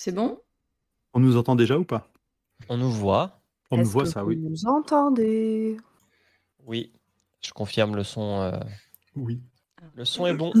C'est bon On nous entend déjà ou pas On nous voit. On nous voit ça, oui. Vous nous entendez Oui, je confirme le son. Euh, oui. Le son est bon.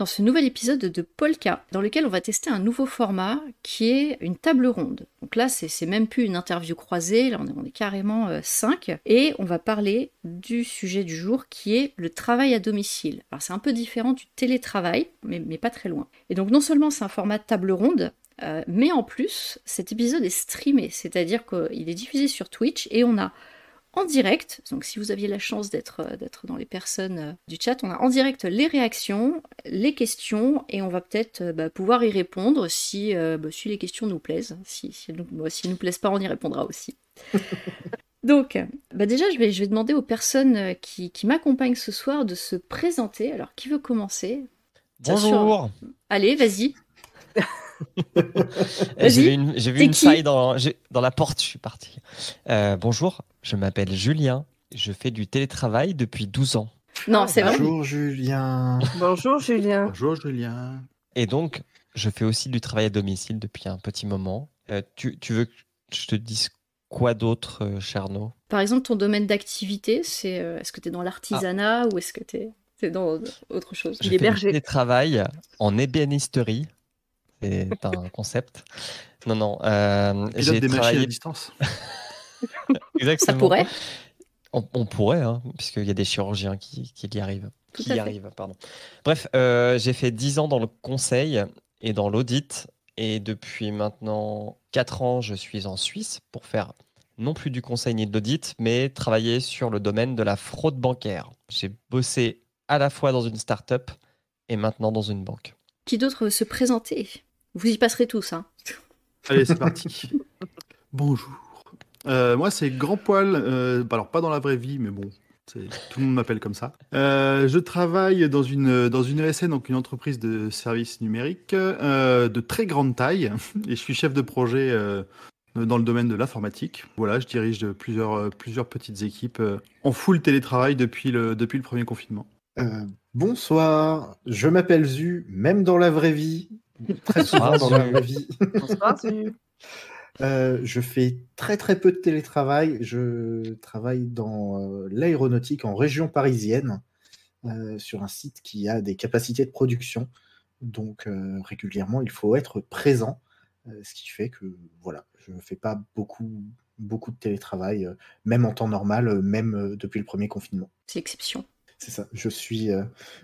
dans ce nouvel épisode de Polka, dans lequel on va tester un nouveau format qui est une table ronde. Donc là, c'est même plus une interview croisée, là on est, carrément euh, cinq, et on va parler du sujet du jour qui est le travail à domicile. Alors c'est un peu différent du télétravail, mais, pas très loin. Et donc non seulement c'est un format table ronde, euh, mais en plus, cet épisode est streamé, c'est-à-dire qu'il est diffusé sur Twitch et on a en direct. Donc si vous aviez la chance d'être euh, dans les personnes euh, du chat, on a en direct les réactions, les questions, et on va peut-être euh, bah, pouvoir y répondre si, bah, si les questions nous plaisent. Si, nous, bah, nous plaisent pas, on y répondra aussi. Donc, déjà, je vais, je demander aux personnes qui, m'accompagnent ce soir de se présenter. Alors, qui veut commencer Bonjour Allez, vas-y J'ai vu une, vu faille dans, la porte, je suis parti. bonjour, je m'appelle Julien. Je fais du télétravail depuis 12 ans. Non, c'est vrai. Bonjour Julien. Bonjour Julien. Julien. Et donc, je fais aussi du travail à domicile depuis un petit moment. Euh, tu, veux que je te dise quoi d'autre, euh, Charno Par exemple, ton domaine d'activité, c'est euh, est-ce que tu es dans l'artisanat ou est-ce que tu es, dans autre chose Je fais Du en ébénisterie. C'est un concept. Non, non. J'ai travaillé... à distance. Ça pourrait. On, pourrait, hein, puisqu'il y a des chirurgiens qui, y arrivent. qui y arrivent pardon. Bref, euh, j'ai fait 10 ans dans le conseil et dans l'audit. Et depuis maintenant 4 ans, je suis en Suisse pour faire non plus du conseil ni de l'audit, mais travailler sur le domaine de la fraude bancaire. J'ai bossé à la fois dans une start-up et maintenant dans une banque. Qui d'autre veut se présenter Vous y passerez tous. Hein Allez, c'est parti. Bonjour. Euh, moi, c'est Grand Poil. Euh, alors, pas dans la vraie vie, mais bon, tout le monde m'appelle comme ça. Euh, je travaille dans une, dans une ESN, donc une entreprise de services numériques de très grande taille. Et je suis chef de projet dans le domaine de l'informatique. Voilà, je dirige plusieurs, plusieurs petites équipes en full télétravail depuis le, depuis le premier confinement. bonsoir, je m'appelle Zu, même dans la vraie vie. Très dans la vraie vie. Bonsoir, Zu. Euh, je fais très très peu de télétravail. Je travaille dans euh, l'aéronautique en région parisienne euh, sur un site qui a des capacités de production. Donc régulièrement, il faut être présent, ce qui fait que voilà, je ne fais pas beaucoup beaucoup de télétravail, même en temps normal, même depuis le premier confinement. C'est l'exception. C'est ça. Je suis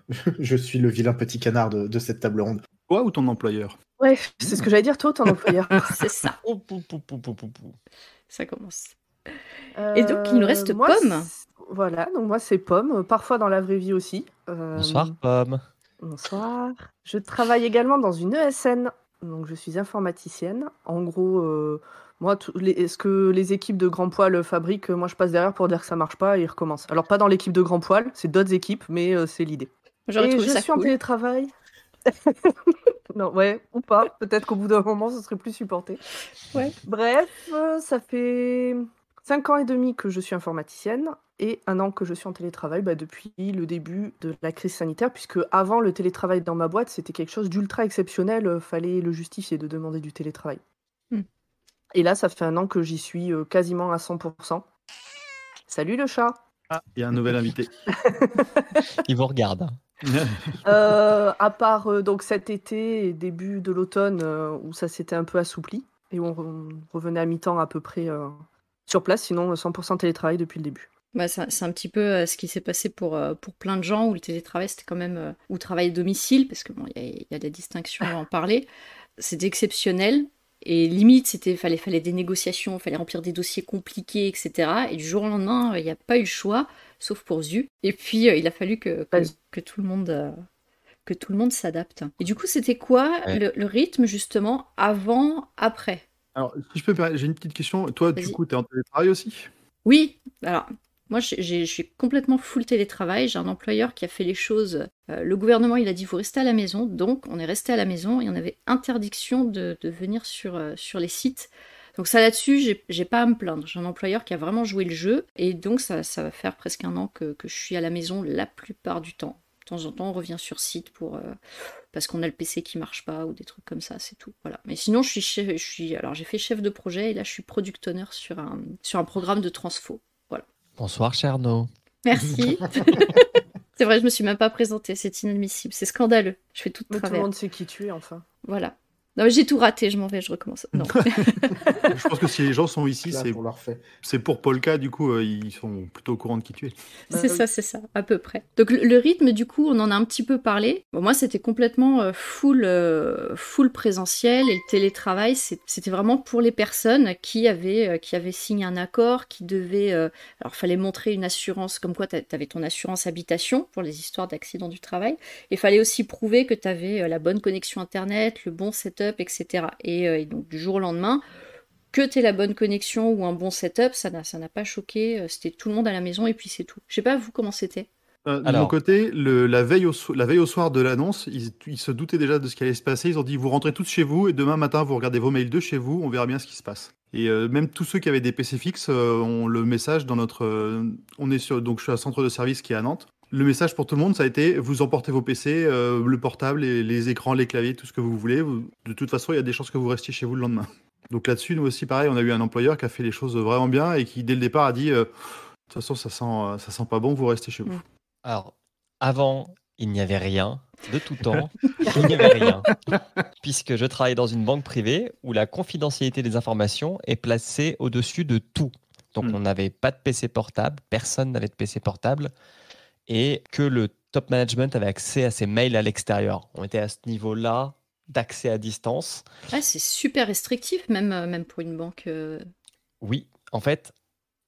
je suis le vilain petit canard de, de cette table ronde. Toi ou ton employeur Ouais, c'est ce que j'allais dire, toi, ton employeur. c'est ça. ça commence. Euh, et donc, il nous reste Pomme. Voilà, donc moi, c'est Pomme, parfois dans la vraie vie aussi. Euh, Bonsoir, Pomme. Bonsoir. Je travaille également dans une ESN, donc je suis informaticienne. En gros, euh, moi, ce que les équipes de Grand Poil fabriquent, moi, je passe derrière pour dire que ça marche pas et ils recommencent. Alors, pas dans l'équipe de Grand Poil, c'est d'autres équipes, mais c'est l'idée. Et je suis en télétravail. non, ouais, ou pas. Peut-être qu'au bout d'un moment, ce serait plus supporté. Bref, euh, ça fait 5 ans et demi que je suis informaticienne et un an que je suis en télétravail bah, depuis le début de la crise sanitaire, puisque avant le télétravail dans ma boîte, c'était quelque chose d'ultra exceptionnel. Euh, fallait le justifier de demander du télétravail. Hmm. Et là, ça fait un an que j'y suis euh, quasiment à 100%. Salut le chat! Ah, il y a un nouvel invité. il vous regarde. Euh, à part euh, donc cet été et début de l'automne euh, où ça s'était un peu assoupli et où on, revenait à mi-temps à peu près sur place, sinon 100% télétravail depuis le début. Bah, c'est un petit peu ce qui s'est passé pour, pour plein de gens où le télétravail c'était quand même ou travail à domicile parce que bon il y, y, a des distinctions à en parler. C'est exceptionnel et limite, c'était fallait, fallait des négociations, fallait remplir des dossiers compliqués, etc. Et du jour au lendemain, il n'y a pas eu le choix, sauf pour ZU. Et puis, euh, il a fallu que, que, tout le monde euh, que tout le monde s'adapte. Et du coup, c'était quoi le, le, rythme justement avant, après Alors, si je peux, j'ai une petite question. Toi, du coup, tu es en télétravail aussi Oui, alors moi, je suis complètement full télétravail. J'ai un employeur qui a fait les choses. Euh, le gouvernement, il a dit vous restez à la maison, donc on est resté à la maison et on avait interdiction de, venir sur, euh, sur les sites. Donc ça là-dessus, j'ai pas à me plaindre. J'ai un employeur qui a vraiment joué le jeu et donc ça, va faire presque un an que, je suis à la maison la plupart du temps. De temps en temps, on revient sur site pour euh, parce qu'on a le PC qui marche pas ou des trucs comme ça, c'est tout. Voilà. Mais sinon, je alors j'ai fait chef de projet et là je suis product owner sur un sur un programme de transfo. Bonsoir, Cherno. Merci. c'est vrai, je me suis même pas présentée. C'est inadmissible. C'est scandaleux. Je fais tout de travers. Tout le monde sait qui tu es, enfin. Voilà. Non, j'ai tout raté, je m'en vais, je recommence. je pense que si les gens sont ici, c'est pour, pour Polka, du coup, euh, ils sont plutôt au courant de qui tu es. C'est euh, ça, c'est ça, à peu près. Donc le, rythme, du coup, on en a un petit peu parlé. moi, c'était complètement euh, full, full présentiel et le télétravail, c'était vraiment pour les personnes qui avaient, qui avaient signé un accord, qui devaient. alors, fallait montrer une assurance, comme quoi tu avais ton assurance habitation pour les histoires d'accidents du travail. Il fallait aussi prouver que tu avais la bonne connexion Internet, le bon setup etc. Euh, et, donc du jour au lendemain, que tu la bonne connexion ou un bon setup, ça n'a pas choqué. Euh, c'était tout le monde à la maison et puis c'est tout. Je sais pas vous comment c'était. Euh, de mon côté, la, veille au la, veille au soir de l'annonce, ils, se doutaient déjà de ce qui allait se passer. Ils ont dit vous rentrez tous chez vous et demain matin vous regardez vos mails de chez vous, on verra bien ce qui se passe. Et même tous ceux qui avaient des PC fixes ont le message dans notre. on est sur, donc je suis à un centre de service qui est à Nantes. Le message pour tout le monde, ça a été vous emportez vos PC, euh, le portable, les, écrans, les claviers, tout ce que vous voulez. de toute façon, il y a des chances que vous restiez chez vous le lendemain. Donc là-dessus, nous aussi, pareil, on a eu un employeur qui a fait les choses vraiment bien et qui, dès le départ, a dit euh, de toute façon, ça sent, euh, ça sent pas bon, vous restez chez vous. Mmh. Alors, avant, il n'y avait rien. De tout temps, il n'y avait rien. Puisque je travaille dans une banque privée où la confidentialité des informations est placée au-dessus de tout. Donc, mmh. on n'avait pas de PC portable, personne n'avait de PC portable et que le top management avait accès à ses mails à l'extérieur. On était à ce niveau-là d'accès à distance. c'est super restrictif, même, euh, même pour une banque. Euh. Oui, en fait,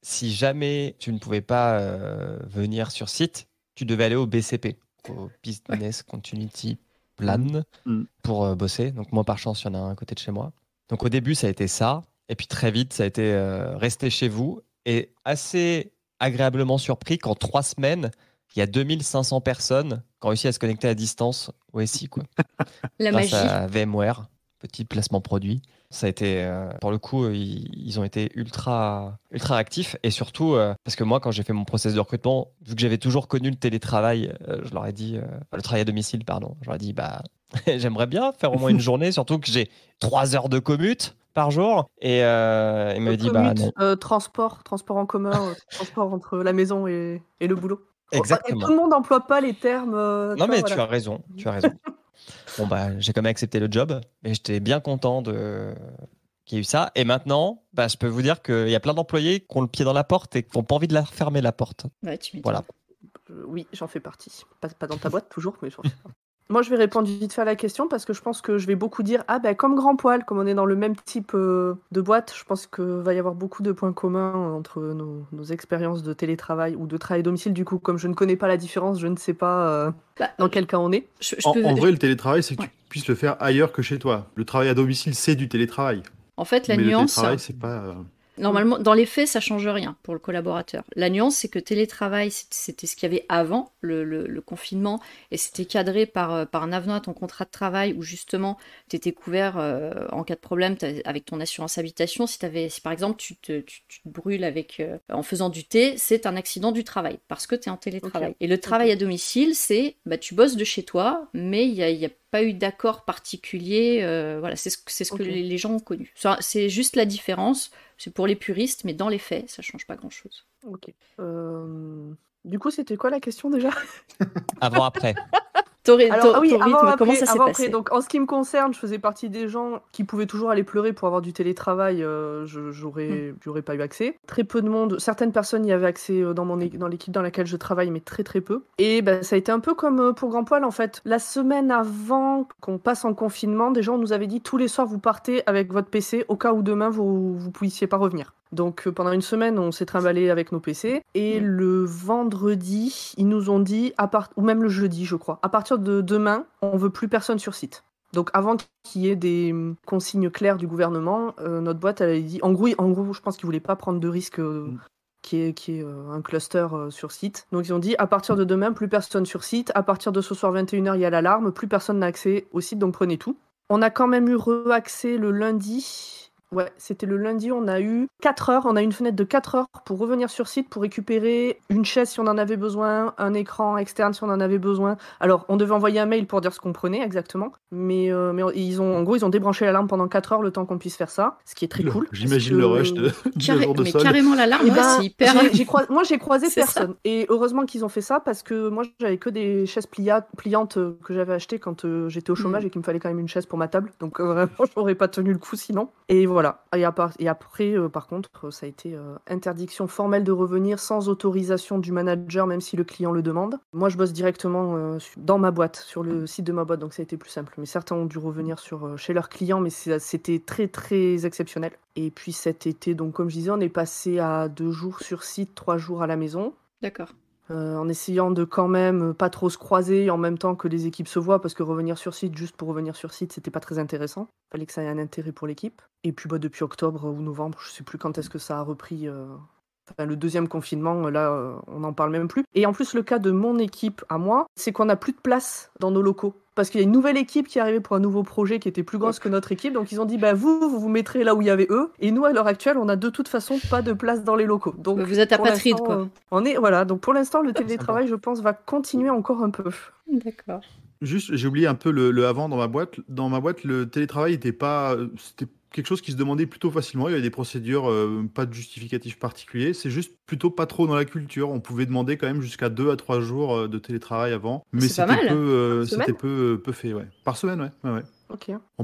si jamais tu ne pouvais pas euh, venir sur site, tu devais aller au BCP, au Business Continuity Plan, mm. Mm. pour bosser. Donc moi, par chance, il y en a un à côté de chez moi. Donc au début, ça a été ça. Et puis très vite, ça a été rester chez vous. Et assez agréablement surpris qu'en trois semaines, il y a 2500 personnes qui ont réussi à se connecter à distance au SI. Quoi. La Grâce magie. À VMware, petit placement produit. Ça a été, euh, pour le coup, ils, ont été ultra, ultra actifs. Et surtout, euh, parce que moi, quand j'ai fait mon process de recrutement, vu que j'avais toujours connu le télétravail, euh, je leur ai dit, le travail à domicile, pardon, J'aurais dit, bah, j'aimerais bien faire au moins une journée, surtout que j'ai 3 heures de commute par jour. Et ils me dit, bah, transport, transport en commun, transport entre la maison et, et le boulot tout le monde n'emploie pas les termes. Euh, non, mais tu as raison. Tu as raison. bon, bah, j'ai quand même accepté le job et j'étais bien content de qu'il y ait eu ça. Et maintenant, bah, je peux vous dire qu'il y a plein d'employés qui ont le pied dans la porte et qui n'ont pas envie de la fermer, la porte. voilà. Euh, oui, j'en fais partie. Pas, pas, dans ta boîte toujours, mais j'en fais partie. Moi, je vais répondre vite fait à la question parce que je pense que je vais beaucoup dire Ah, ben, comme Grand Poil, comme on est dans le même type euh, de boîte, je pense qu'il va y avoir beaucoup de points communs euh, entre nos, expériences de télétravail ou de travail domicile. Du coup, comme je ne connais pas la différence, je ne sais pas euh, bah, dans quel cas on est. en, vrai, le télétravail, c'est que tu puisses le faire ailleurs que chez toi. Le travail à domicile, c'est du télétravail. En fait, la nuance. c'est pas. Normalement, dans les faits, ça change rien pour le collaborateur. La nuance, c'est que télétravail, c'était ce qu'il y avait avant le, confinement, et c'était cadré par, euh, par un avenant à ton contrat de travail où justement, tu étais couvert euh, en cas de problème avec ton assurance habitation. Si, avais, si par exemple, tu te, brûles avec, euh, en faisant du thé, c'est un accident du travail parce que tu es en télétravail. Et le travail à domicile, c'est bah, tu bosses de chez toi, mais il n'y a, y a pas eu d'accord particulier. voilà, c'est ce, ce que les gens ont connu. C'est juste la différence c'est pour les puristes, mais dans les faits, ça change pas grand-chose. Ok. Euh, du coup, c'était quoi la question déjà Avant, après. Alors, ah oui, ça s'est passé donc, En ce qui me concerne, je faisais partie des gens qui pouvaient toujours aller pleurer pour avoir du télétravail. Euh, je j'aurais, hmm. pas eu accès. Très peu de monde. Certaines personnes y avaient accès euh, dans, mon, dans l'équipe dans laquelle je travaille, mais très très peu. Et bah, ça a été un peu comme euh, pour Grand Poil, en fait. La semaine avant qu'on passe en confinement, des gens nous avaient dit tous les soirs, vous partez avec votre PC au cas où demain, vous ne puissiez pas revenir. Donc euh, pendant une semaine, on s'est trimballé avec nos PC. Et mm. le vendredi, ils nous ont dit, à ou même le jeudi, je crois, à partir de demain, on veut plus personne sur site. Donc avant qu'il y ait des mm, consignes claires du gouvernement, euh, notre boîte, elle a dit, en gros, je pense qu'ils voulaient pas prendre de risque qu'il euh, mm. qui est, qui est un cluster sur site. Donc ils ont dit, à partir de demain, plus personne sur site, à partir de ce soir 21h, il y a l'alarme, plus personne n'a accès au site, donc prenez tout. On a quand même eu reaccès le lundi, Ouais, c'était le lundi, on a eu 4 heures, on a eu une fenêtre de 4 heures pour revenir sur site, pour récupérer une chaise si on en avait besoin, un écran externe si on en avait besoin. Alors, on devait envoyer un mail pour dire ce qu'on prenait exactement, mais, euh, mais ils ont, en gros, ils ont débranché l'alarme pendant 4 heures le temps qu'on puisse faire ça, ce qui est très cool. J'imagine le rush de, Carré... de mais carrément l'alarme, eh ben, moi j'ai croisé personne. Et heureusement qu'ils ont fait ça parce que moi j'avais que des chaises pliantes euh, que j'avais achetées quand euh, j'étais au mm. chômage et qu'il me fallait quand même une chaise pour ma table. Donc vraiment, j'aurais pas tenu le coup sinon. Et voilà. Et, après, euh, par contre, ça a été euh, interdiction formelle de revenir sans autorisation du manager, même si le client le demande. Moi, je bosse directement euh, dans ma boîte, sur le site de ma boîte, donc ça a été plus simple. Mais certains ont dû revenir sur, chez leurs clients, mais c'était très, très exceptionnel. Et puis cet été, donc comme je disais, on est passé à deux jours sur site, trois jours à la maison. D'accord. Euh, en essayant de quand même euh, pas trop se croiser en même temps que les équipes se voient, parce que revenir sur site juste pour revenir sur site, c'était pas très intéressant. Fallait que ça ait un intérêt pour l'équipe. Et puis bah, depuis octobre ou novembre, je sais plus quand est-ce que ça a repris, euh, le deuxième confinement, là, euh, on n'en parle même plus. Et en plus, le cas de mon équipe à moi, c'est qu'on n'a plus de place dans nos locaux. Parce qu'il y a une nouvelle équipe qui est arrivée pour un nouveau projet qui était plus grosse que notre équipe. Donc ils ont dit, bah, vous, vous vous mettrez là où il y avait eux. Et nous, à l'heure actuelle, on n'a de toute façon pas de place dans les locaux. Donc vous êtes apatride, quoi. Euh, on est, voilà. Donc pour l'instant, le ah, télétravail, je pense, va continuer encore un peu. D'accord. Juste, j'ai oublié un peu le, avant dans ma boîte. Dans ma boîte, le télétravail n'était pas, euh, c'était quelque chose qui se demandait plutôt facilement. Il y avait des procédures, euh, pas de justificatif particulier. C'est juste plutôt pas trop dans la culture. On pouvait demander quand même jusqu'à deux à trois jours euh, de télétravail avant. Mais hein. euh, c'était peu, c'était peu, peu fait, Par semaine, ouais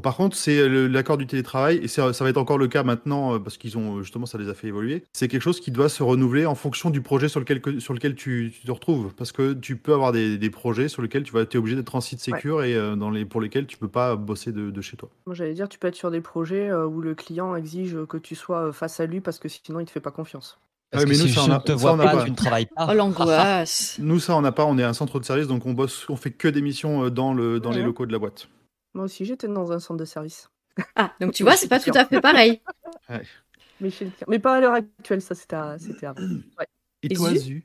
par contre, c'est euh, l'accord du télétravail, et ça, va être encore le cas maintenant, euh, parce qu'ils ont euh, justement, ça les a fait évoluer. C'est quelque chose qui doit se renouveler en fonction du projet sur lequel, sur lequel tu, te retrouves. Parce que tu peux avoir des, projets sur lesquels tu vas, es obligé d'être en site sécure et dans les, pour lesquels tu peux pas bosser de, chez toi. Moi, j'allais dire, tu peux être sur des projets où le client exige que tu sois face à lui parce que sinon, il te fait pas confiance. mais nous, ça, on pas, ne pas. nous, ça, on n'a pas. On est un centre de service, donc on bosse, on fait que des missions dans, le, dans les locaux de la boîte. Moi aussi, j'étais dans un centre de service. Ah, donc tu vois, c'est pas tout à fait pareil. Mais, pas à l'heure actuelle, ça c'était avant. Et, toi, Zu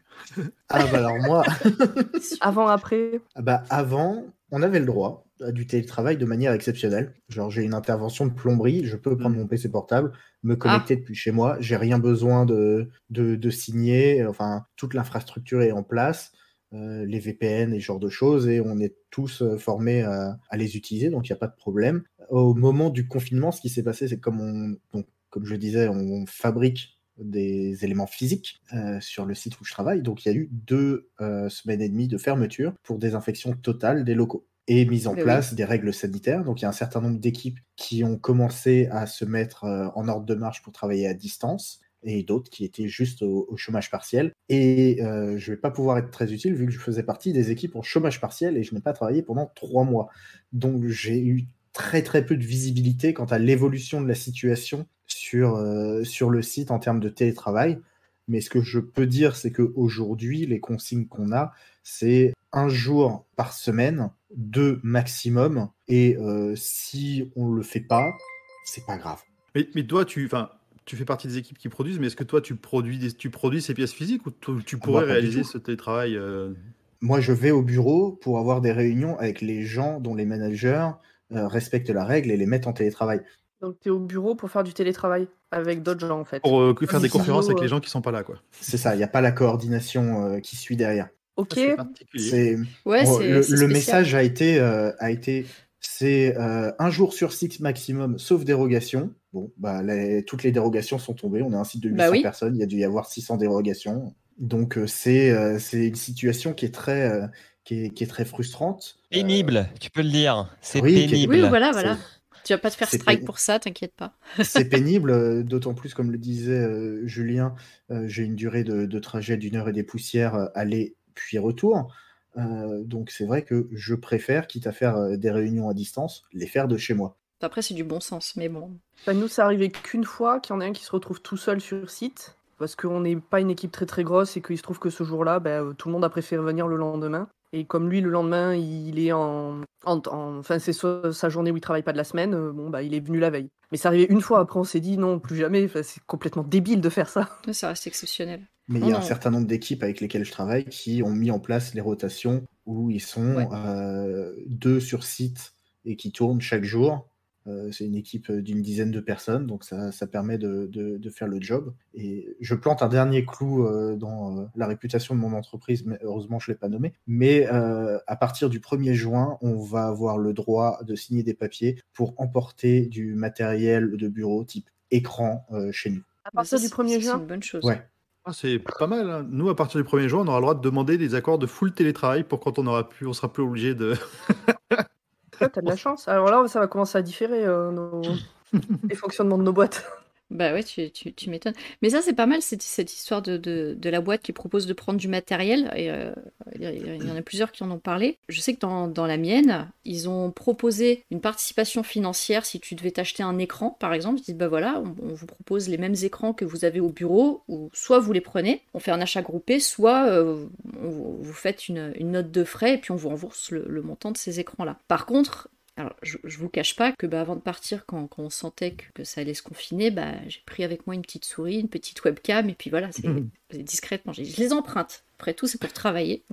Ah bah alors moi... avant, après ah, Bah avant, on avait le droit à du télétravail de manière exceptionnelle. Genre j'ai une intervention de plomberie, je peux prendre mm. mon PC portable, me ah. connecter depuis chez moi, j'ai rien besoin de, de, de signer, enfin toute l'infrastructure est en place. Euh, les VPN et ce genre de choses, et on est tous euh, formés à, les utiliser, donc il n'y a pas de problème. Au moment du confinement, ce qui s'est passé, c'est comme comme je disais, on fabrique des éléments physiques euh, sur le site où je travaille, donc il y a eu deux semaines et demie de fermeture pour désinfection totale des locaux et mise en eh place des règles sanitaires. Donc il y a un certain nombre d'équipes qui ont commencé à se mettre en ordre de marche pour travailler à distance et d'autres qui étaient juste au, chômage partiel. Et euh, je ne vais pas pouvoir être très utile vu que je faisais partie des équipes en chômage partiel et je n'ai pas travaillé pendant trois mois. Donc j'ai eu très très peu de visibilité quant à l'évolution de la situation sur, euh, sur le site en termes de télétravail. Mais ce que je peux dire, c'est qu'aujourd'hui, les consignes qu'on a, c'est un jour par semaine, deux maximum. Et euh, si on ne le fait pas, c'est pas grave. Mais, mais toi, tu, enfin, tu fais partie des équipes qui produisent, mais est-ce que toi, tu produis, tu produis ces pièces physiques ou tu, ah pourrais bah, réaliser ce télétravail euh Moi, je vais au bureau pour avoir des réunions avec les gens dont les managers euh, respectent la règle et les mettent en télétravail. Donc, tu es au bureau pour faire du télétravail avec d'autres gens, en fait. Pour euh, faire des conférences avec les gens qui sont pas là, quoi. C'est ça, il n'y a pas la coordination qui suit derrière. Ok. Oh, le, message a été, a été c'est un jour sur six maximum, sauf dérogation. Bon, bah, toutes les dérogations sont tombées. On a un site de 800 bah personnes. Il y a dû y avoir 600 dérogations. Donc, euh, euh, c'est une situation qui est très, euh, qui, est, très frustrante. Pénible, tu peux le dire. C'est pénible. Oui, voilà, voilà. Tu vas pas te faire strike pour ça, t'inquiète pas. c'est pénible, d'autant plus, comme le disait Julien, j'ai une durée de trajet d'une heure et des poussières aller puis retour. donc, c'est vrai que je préfère, quitte à faire des réunions à distance, les faire de chez moi. Après, c'est du bon sens, mais bon. nous, ça arrivé qu'une fois qu'il y en a un qui se retrouve tout seul sur site, parce qu'on n'est pas une équipe très très grosse et qu'il se trouve que ce jour-là, ben, euh, tout le monde a préféré venir le lendemain. Et comme lui, le lendemain, il est en. Enfin, c'est sa journée où il travaille pas de la semaine, euh, bon, bah, il est venu la veille. Mais ça arrivait une fois, après, on s'est dit non, plus jamais, c'est complètement débile de faire ça. Ça reste exceptionnel. Mais il y a un certain nombre d'équipes avec lesquelles je travaille qui ont mis en place les rotations où ils sont euh, deux sur site et qui tournent chaque jour euh, c'est une équipe d'une dizaine de personnes, donc ça, permet de, faire le job. Et je plante un dernier clou euh, dans euh, la réputation de mon entreprise, mais heureusement je ne l'ai pas nommé. Mais à partir du 1er juin, on va avoir le droit de signer des papiers pour emporter du matériel de bureau type écran chez nous. À partir du 1er juin C'est une bonne chose. Ah, c'est pas mal. Hein. Nous, à partir du 1er juin, on aura le droit de demander des accords de full télétravail pour quand on aura pu, on sera plus obligé de. t'as de la chance. Alors là, ça va commencer à différer euh, nos... les fonctionnements de nos boîtes. Bah ouais, tu, tu, tu m'étonnes. Mais ça, c'est pas mal, cette, cette histoire de, de, de, la boîte qui propose de prendre du matériel. Et, euh, il y en a plusieurs qui en ont parlé. Je sais que dans, dans la mienne, ils ont proposé une participation financière si tu devais t'acheter un écran, par exemple. Ils disent, bah voilà, on, vous propose les mêmes écrans que vous avez au bureau, ou soit vous les prenez, on fait un achat groupé, soit euh, vous faites une, une, note de frais et puis on vous rembourse le, le montant de ces écrans-là. Par contre, alors, je, vous cache pas que bah, avant de partir, quand, on sentait que, ça allait se confiner, bah, j'ai pris avec moi une petite souris, une petite webcam, et puis voilà, c'est discrètement. Je les emprunte. Après tout, c'est pour travailler.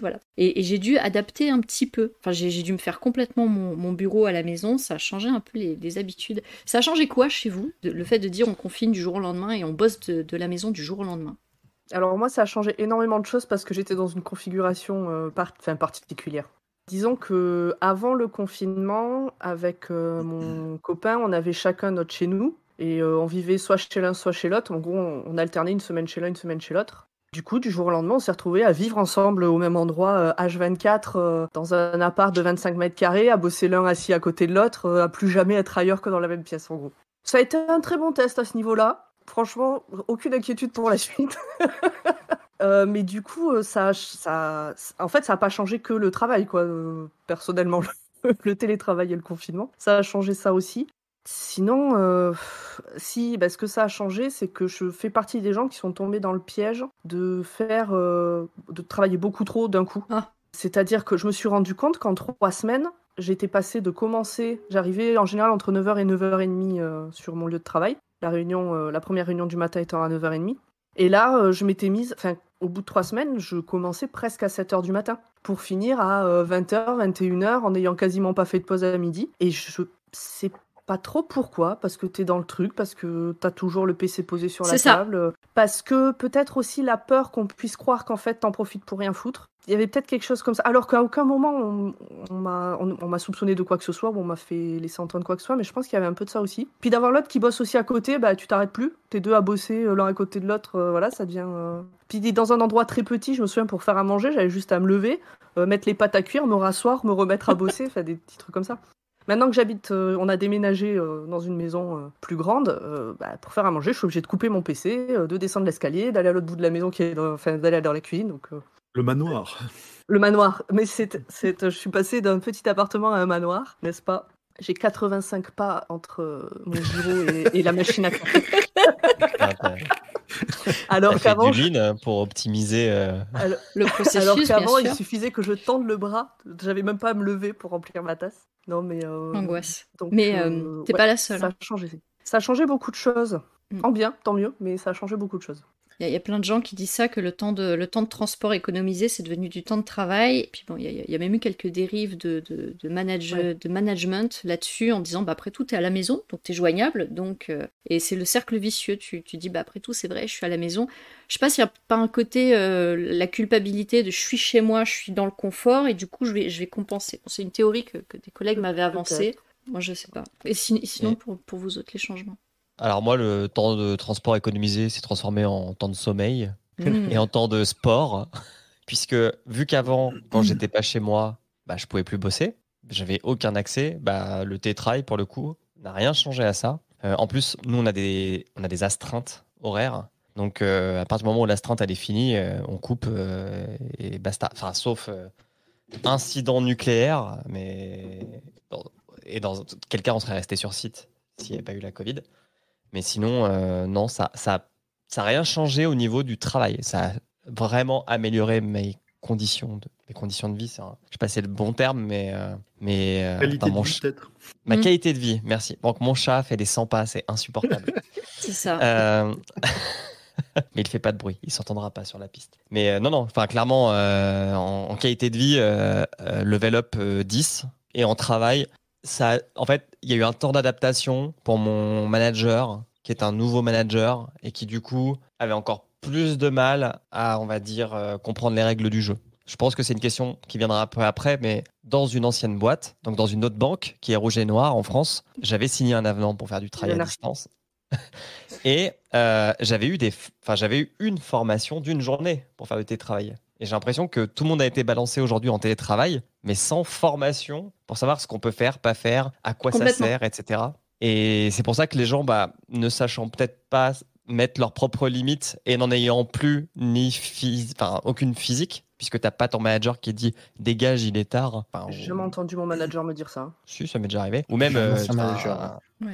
voilà. Et, j'ai dû adapter un petit peu. Enfin, j'ai dû me faire complètement mon, bureau à la maison. Ça a changé un peu les, habitudes. Ça a changé quoi chez vous Le fait de dire on confine du jour au lendemain et on bosse de, la maison du jour au lendemain alors moi, ça a changé énormément de choses parce que j'étais dans une configuration euh, particulière. Disons que avant le confinement, avec euh, mmh. mon copain, on avait chacun notre chez nous et euh, on vivait soit chez l'un, soit chez l'autre. En gros, on, alternait une semaine chez l'un, une semaine chez l'autre. Du coup, du jour au lendemain, on s'est retrouvés à vivre ensemble au même endroit, H24, euh, dans un appart de 25 mètres carrés, à bosser l'un assis à côté de l'autre, à plus jamais être ailleurs que dans la même pièce, en gros. Ça a été un très bon test à ce niveau-là. Franchement, aucune inquiétude pour la suite. Euh, mais du coup, euh, ça, ça, en fait, ça n'a pas changé que le travail, quoi. Euh, personnellement, le télétravail et le confinement, ça a changé ça aussi. Sinon, si, ce que ça a changé, c'est que je fais partie des gens qui sont tombés dans le piège de faire, de travailler beaucoup trop d'un coup. Ah. C'est-à-dire que je me suis rendu compte qu'en trois semaines, j'étais passé de commencer, j'arrivais en général entre 9h et 9h30 sur mon lieu de travail. La réunion, la première réunion du matin étant à 9h30. Et là, je m'étais mise, enfin, au bout de trois semaines, je commençais presque à 7 h du matin pour finir à 20h, euh, 21h en n'ayant quasiment pas fait de pause à midi. Et je sais pas trop pourquoi, parce que t'es dans le truc, parce que t'as toujours le PC posé sur la table, euh, parce que peut-être aussi la peur qu'on puisse croire qu'en fait t'en profites pour rien foutre. Il y avait peut-être quelque chose comme ça, alors qu'à aucun moment on, m'a soupçonné de quoi que ce soit, ou on m'a fait laisser entendre quoi que ce soit, mais je pense qu'il y avait un peu de ça aussi. Puis d'avoir l'autre qui bosse aussi à côté, bah tu t'arrêtes plus, t'es deux à bosser euh, l'un à côté de l'autre, euh, voilà, ça devient... Puis dans un endroit très petit, je me souviens pour faire à manger, j'avais juste à me lever, mettre les pâtes à cuire, me rasseoir, me remettre à bosser, enfin des petits trucs comme ça. Maintenant que j'habite, euh, on a déménagé euh, dans une maison euh, plus grande, bah, pour faire à manger, je suis obligé de couper mon PC, de descendre l'escalier, d'aller à l'autre bout de la maison, qui est enfin, d'aller dans la cuisine. Donc, Le manoir. Le manoir. Mais c'est, je suis passé d'un petit appartement à un manoir, n'est-ce pas j'ai 85 pas entre euh, mon bureau et, la machine à café. Hein, euh, alors qu'avant, pour optimiser le processus. il suffisait que je tende le bras. J'avais même pas à me lever pour remplir ma tasse. Non, mais euh, angoisse. Donc, mais t'es pas la seule. Ça a hein. changé. Ça beaucoup de choses. Mm. Tant En bien, tant mieux. Mais ça a changé beaucoup de choses. Il y, a plein de gens qui disent ça, que le temps de, le temps de transport économisé, c'est devenu du temps de travail. Et puis bon, il y, a même eu quelques dérives de, de, de, de management là-dessus en disant, bah, après tout, tu es à la maison, donc tu es joignable. Donc, euh, et c'est le cercle vicieux. Tu, tu dis, bah, après tout, c'est vrai, je suis à la maison. Je sais pas s'il n'y a pas un côté, euh, la culpabilité de je suis chez moi, je suis dans le confort, et du coup, je vais, je vais compenser. c'est une théorie que, des collègues m'avaient avancée. Moi, je sais pas. Et sinon, pour, pour vous autres, les changements alors moi, le temps de transport économisé s'est transformé en temps de sommeil hmm. et en temps de sport, puisque vu qu'avant, quand j'étais pas chez moi, bah, je pouvais plus bosser, j'avais aucun accès, bah, le tétrail, pour le coup, n'a rien changé à ça. Euh, en plus, nous, on a des, on a des astreintes horaires. Donc, euh, à partir du moment où l'astreinte, elle est finie, euh, on coupe et basta. Enfin, sauf incident nucléaire, mais... Et dans quel cas, on serait resté sur site s'il n'y avait pas eu la Covid. Mais sinon, euh, non, ça n'a ça, ça rien changé au niveau du travail. Ça a vraiment amélioré mes conditions de, mes conditions de vie. Un, je sais pas si c'est le bon terme, mais. Euh, mais euh, peut-être. Ma hmm. qualité de vie, merci. Donc, mon chat fait des 100 pas, c'est insupportable. c'est ça. mais il fait pas de bruit, il s'entendra pas sur la piste. Mais non, non, enfin clairement, en, qualité de vie, level up 10 et en travail, en fait, il y a eu un temps d'adaptation pour mon manager, qui est un nouveau manager, et qui du coup avait encore plus de mal à, on va dire, euh, comprendre les règles du jeu. Je pense que c'est une question qui viendra un peu après, mais dans une ancienne boîte, donc dans une autre banque qui est rouge et noir en France, j'avais signé un avenant pour faire du travail à distance. et euh, j'avais eu des, enfin j'avais eu une formation d'une journée pour faire le télétravail. Et j'ai l'impression que tout le monde a été balancé aujourd'hui en télétravail, mais sans formation pour savoir ce qu'on peut faire, pas faire, à quoi ça sert, etc. Et c'est pour ça que les gens, bah, ne sachant peut-être pas mettre leurs propres limites et n'en ayant plus ni aucune physique, puisque tu n'as pas ton manager qui dit dégage, il est tard. Enfin, J'ai jamais entendu mon manager me dire ça. Si, ça m'est déjà arrivé. Ou même. Euh,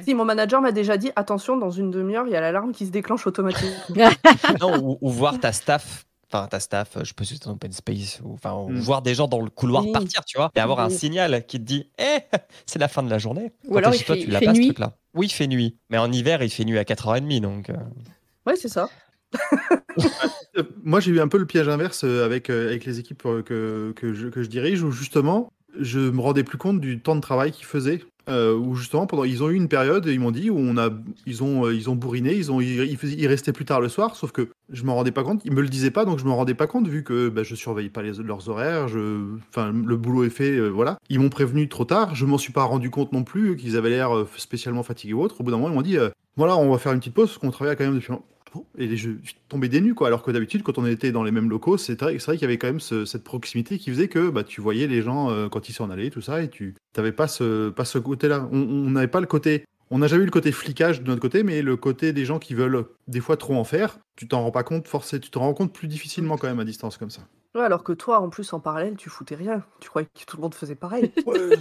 si, mon manager m'a déjà dit attention, dans une demi-heure, il y a l'alarme qui se déclenche automatiquement. ou, voir ta staff enfin ta staff, euh, je peux juste dans open space ou enfin mm. voir des gens dans le couloir partir, tu vois, et avoir un mm. signal qui te dit, eh, c'est la fin de la journée. Ou alors il toi, tu pas là Oui, il fait nuit, mais en hiver, il fait nuit à 4h30, donc. Euh. c'est ça. Moi, j'ai eu un peu le piège inverse euh, avec, avec les équipes que, je, que je dirige, où justement, je me rendais plus compte du temps de travail qu'ils faisaient. Euh, où justement pendant ils ont eu une période ils m'ont dit où on a ils ont euh, ils ont bourriné ils ont ils, restaient plus tard le soir sauf que je m'en rendais pas compte ils me le disaient pas donc je m'en rendais pas compte vu que bah, je je surveillais pas leurs horaires enfin le boulot est fait euh, voilà ils m'ont prévenu trop tard je m'en suis pas rendu compte non plus qu'ils avaient l'air spécialement fatigués ou autre au bout d'un moment ils m'ont dit voilà on va faire une petite pause parce qu'on travaille quand même depuis et je suis tombé des nues, quoi. Alors que d'habitude, quand on était dans les mêmes locaux, c'est vrai, vrai qu'il y avait quand même cette proximité qui faisait que bah, tu voyais les gens euh, quand ils s'en allaient, tout ça, et tu n'avais pas ce, pas ce côté-là. On n'avait pas le côté. On n'a jamais eu le côté flicage de notre côté, mais le côté des gens qui veulent des fois trop en faire, tu t'en rends pas compte, forcément, tu te rends compte plus difficilement quand même à distance comme ça. Ouais, alors que toi, en plus, en parallèle, tu foutais rien. Tu croyais que tout le monde faisait pareil. Ouais.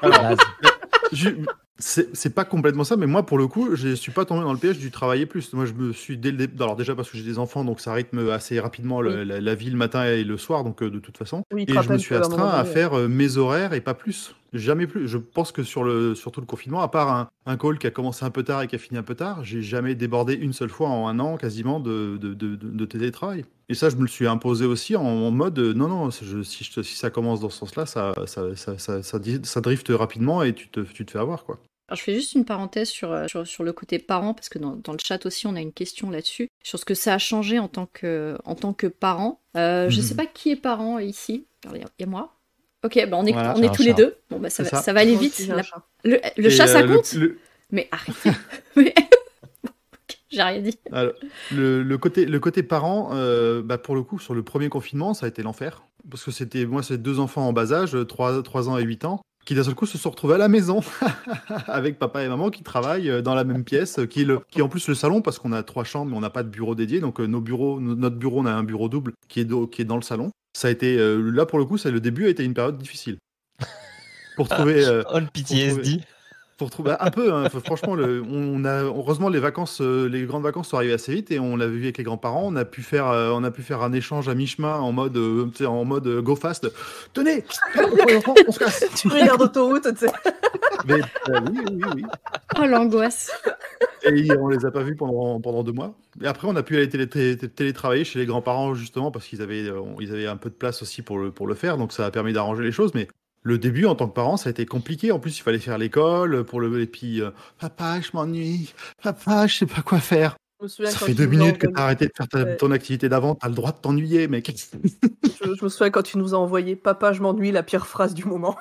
C'est pas complètement ça, mais moi pour le coup, je suis pas tombé dans le piège du travailler plus. Moi je me suis dès le alors déjà parce que j'ai des enfants, donc ça rythme assez rapidement la, vie le matin et le soir, donc euh, de toute façon. et je me suis astreint à faire euh, mes horaires et pas plus jamais plus. Je pense que sur le surtout le confinement, à part un, call qui a commencé un peu tard et qui a fini un peu tard, j'ai jamais débordé une seule fois en un an quasiment de, de, de, de télétravail. Et ça, je me le suis imposé aussi en, mode euh, non, non, si, si, ça commence dans ce sens-là, ça ça, ça, ça, ça, drifte rapidement et tu te, tu te fais avoir. quoi. Alors, je fais juste une parenthèse euh, sur, sur, le côté parent, parce que dans, dans, le chat aussi, on a une question là-dessus, sur ce que ça a changé en tant que, en tant que parent. Euh, je ne sais pas qui est parent ici. Il y, a moi. Ok, bah, on est, on tous les deux. Bah, ça, va, aller vite. Le, chat, ça euh, compte Mais arrête. J'ai rien dit. le, côté, le côté parent, euh, bah, pour le coup, sur le premier confinement, ça a été l'enfer. Parce que c'était, moi, c'est deux enfants en bas âge, 3, 3 ans et 8 ans, qui d'un seul coup se sont retrouvés à la maison, avec papa et maman qui travaillent euh, dans la même pièce, qui est, qui en plus le salon, parce qu'on a trois chambres, mais on n'a pas de bureau dédié. Donc, nos bureaux, notre bureau, on a un bureau double qui est, qui est dans le salon ça a été euh, là pour le coup, ça, le début a été une période difficile. Pour trouver. Ah, euh, on oh, PTSD pour trouver un peu. Hein. franchement, le, on a heureusement les vacances, euh, les grandes vacances sont arrivées assez vite et on l'avait vu avec les grands-parents. On a pu faire, euh, on a pu faire un échange à mi-chemin en mode, euh, en mode go fast. Tenez, on se casse. Tu regardes autoroute, tu sais. Mais bah oui, oui, oui. Oh l'angoisse. Et on les a pas vus pendant pendant deux mois. Et après, on a pu aller télétravailler chez les grands-parents justement parce qu'ils avaient ils avaient un peu de place aussi pour le pour le faire, donc ça a permis d'arranger les choses, mais le début en tant que parent, ça a été compliqué. En plus, il fallait faire l'école pour le et puis euh, papa, je m'ennuie, papa, je sais pas quoi faire. Ça fait deux minutes que tu as arrêté de faire ton activité d'avant, tu as le droit de t'ennuyer, mec. je, me souviens quand tu nous as envoyé Papa, je m'ennuie, la pire phrase du moment.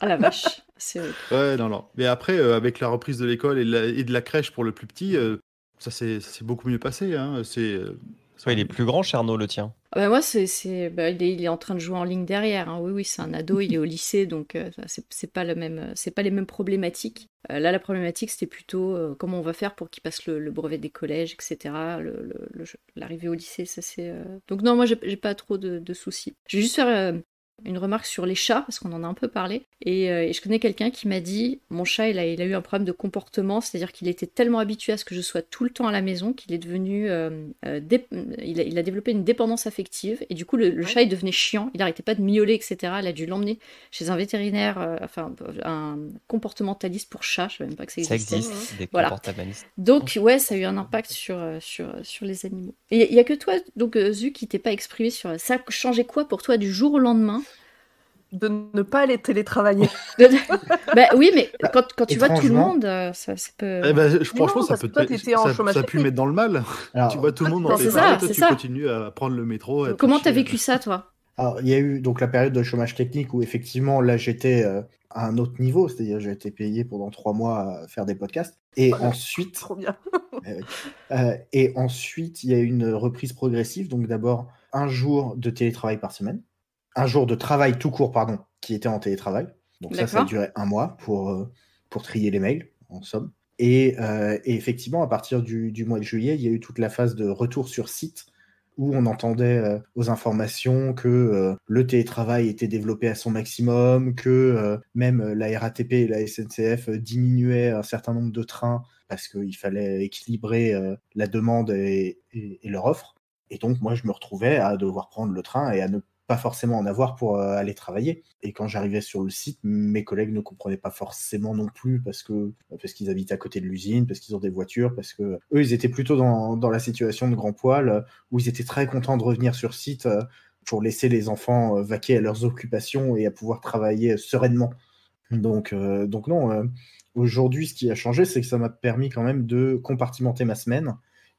ah la vache, c'est Ouais, non, Mais après, euh, avec la reprise de l'école et, de la crèche pour le plus petit, euh, ça s'est beaucoup mieux passé. Hein. C'est. il est plus grand, Charnot, le tien. Ah bah moi, c'est, c'est bah, il, est, en train de jouer en ligne derrière. Hein. Oui, oui, c'est un ado, il est au lycée, donc euh, c'est, c'est pas le même, euh, c'est pas les mêmes problématiques. Euh, là, la problématique, c'était plutôt comment on va faire pour qu'il passe le, brevet des collèges, etc. l'arrivée au lycée, ça c'est. Donc non, moi, j'ai, j'ai pas trop de, de soucis. Je vais juste faire une remarque sur les chats, parce qu'on en a un peu parlé. Euh, et, je connais quelqu'un qui m'a dit Mon chat, il a, il a, eu un problème de comportement, c'est-à-dire qu'il était tellement habitué à ce que je sois tout le temps à la maison qu'il est devenu. Euh, euh, il, a, développé une dépendance affective. Et du coup, le, chat, il devenait chiant. Il n'arrêtait pas de miauler, etc. Elle a dû l'emmener chez un vétérinaire, enfin, un comportementaliste pour chat. Je ne même pas que ça existait. Ça existe, des voilà. Donc, ouais, ça a eu un impact sur, sur, sur les animaux. Et il n'y a que toi, donc, Zu, qui t'es pas exprimé sur ça. Changeait quoi pour toi du jour au lendemain de ne pas aller télétravailler. ben oui, mais quand, quand tu vois tout le monde, euh, ça, peut. Eh ben, franchement, ça peut toi, ça, pu mettre dans le mal. tu vois tout le ah, monde bah, en les ça, tu continues à prendre le métro. Comment tu as vécu ça, toi il y a eu donc la période de chômage technique où effectivement, là, j'étais euh, à un autre niveau, c'est-à-dire j'ai été payé pendant trois mois à faire des podcasts. Et oh ensuite. Trop bien. Eh euh, et ensuite, il y a eu une reprise progressive. Donc d'abord un jour de télétravail par semaine un jour de travail tout court, pardon, qui était en télétravail. Donc ça, ça a duré un mois pour, euh, pour trier les mails, en somme. Et, euh, effectivement, à partir du, mois de juillet, il y a eu toute la phase de retour sur site où on entendait euh, aux informations que le télétravail était développé à son maximum, que même la RATP et la SNCF diminuaient un certain nombre de trains parce qu'il fallait équilibrer la demande et, et, et leur offre. Et donc, moi, je me retrouvais à devoir prendre le train et à ne pas forcément en avoir pour euh, aller travailler. Et quand j'arrivais sur le site, mes collègues ne comprenaient pas forcément non plus parce que bah, parce qu'ils habitent à côté de l'usine, parce qu'ils ont des voitures, parce que eux, ils étaient plutôt dans, la situation de grand poil euh, où ils étaient très contents de revenir sur site euh, pour laisser les enfants vaquer à leurs occupations et à pouvoir travailler sereinement. Donc, donc non, aujourd'hui, ce qui a changé, c'est que ça m'a permis quand même de compartimenter ma semaine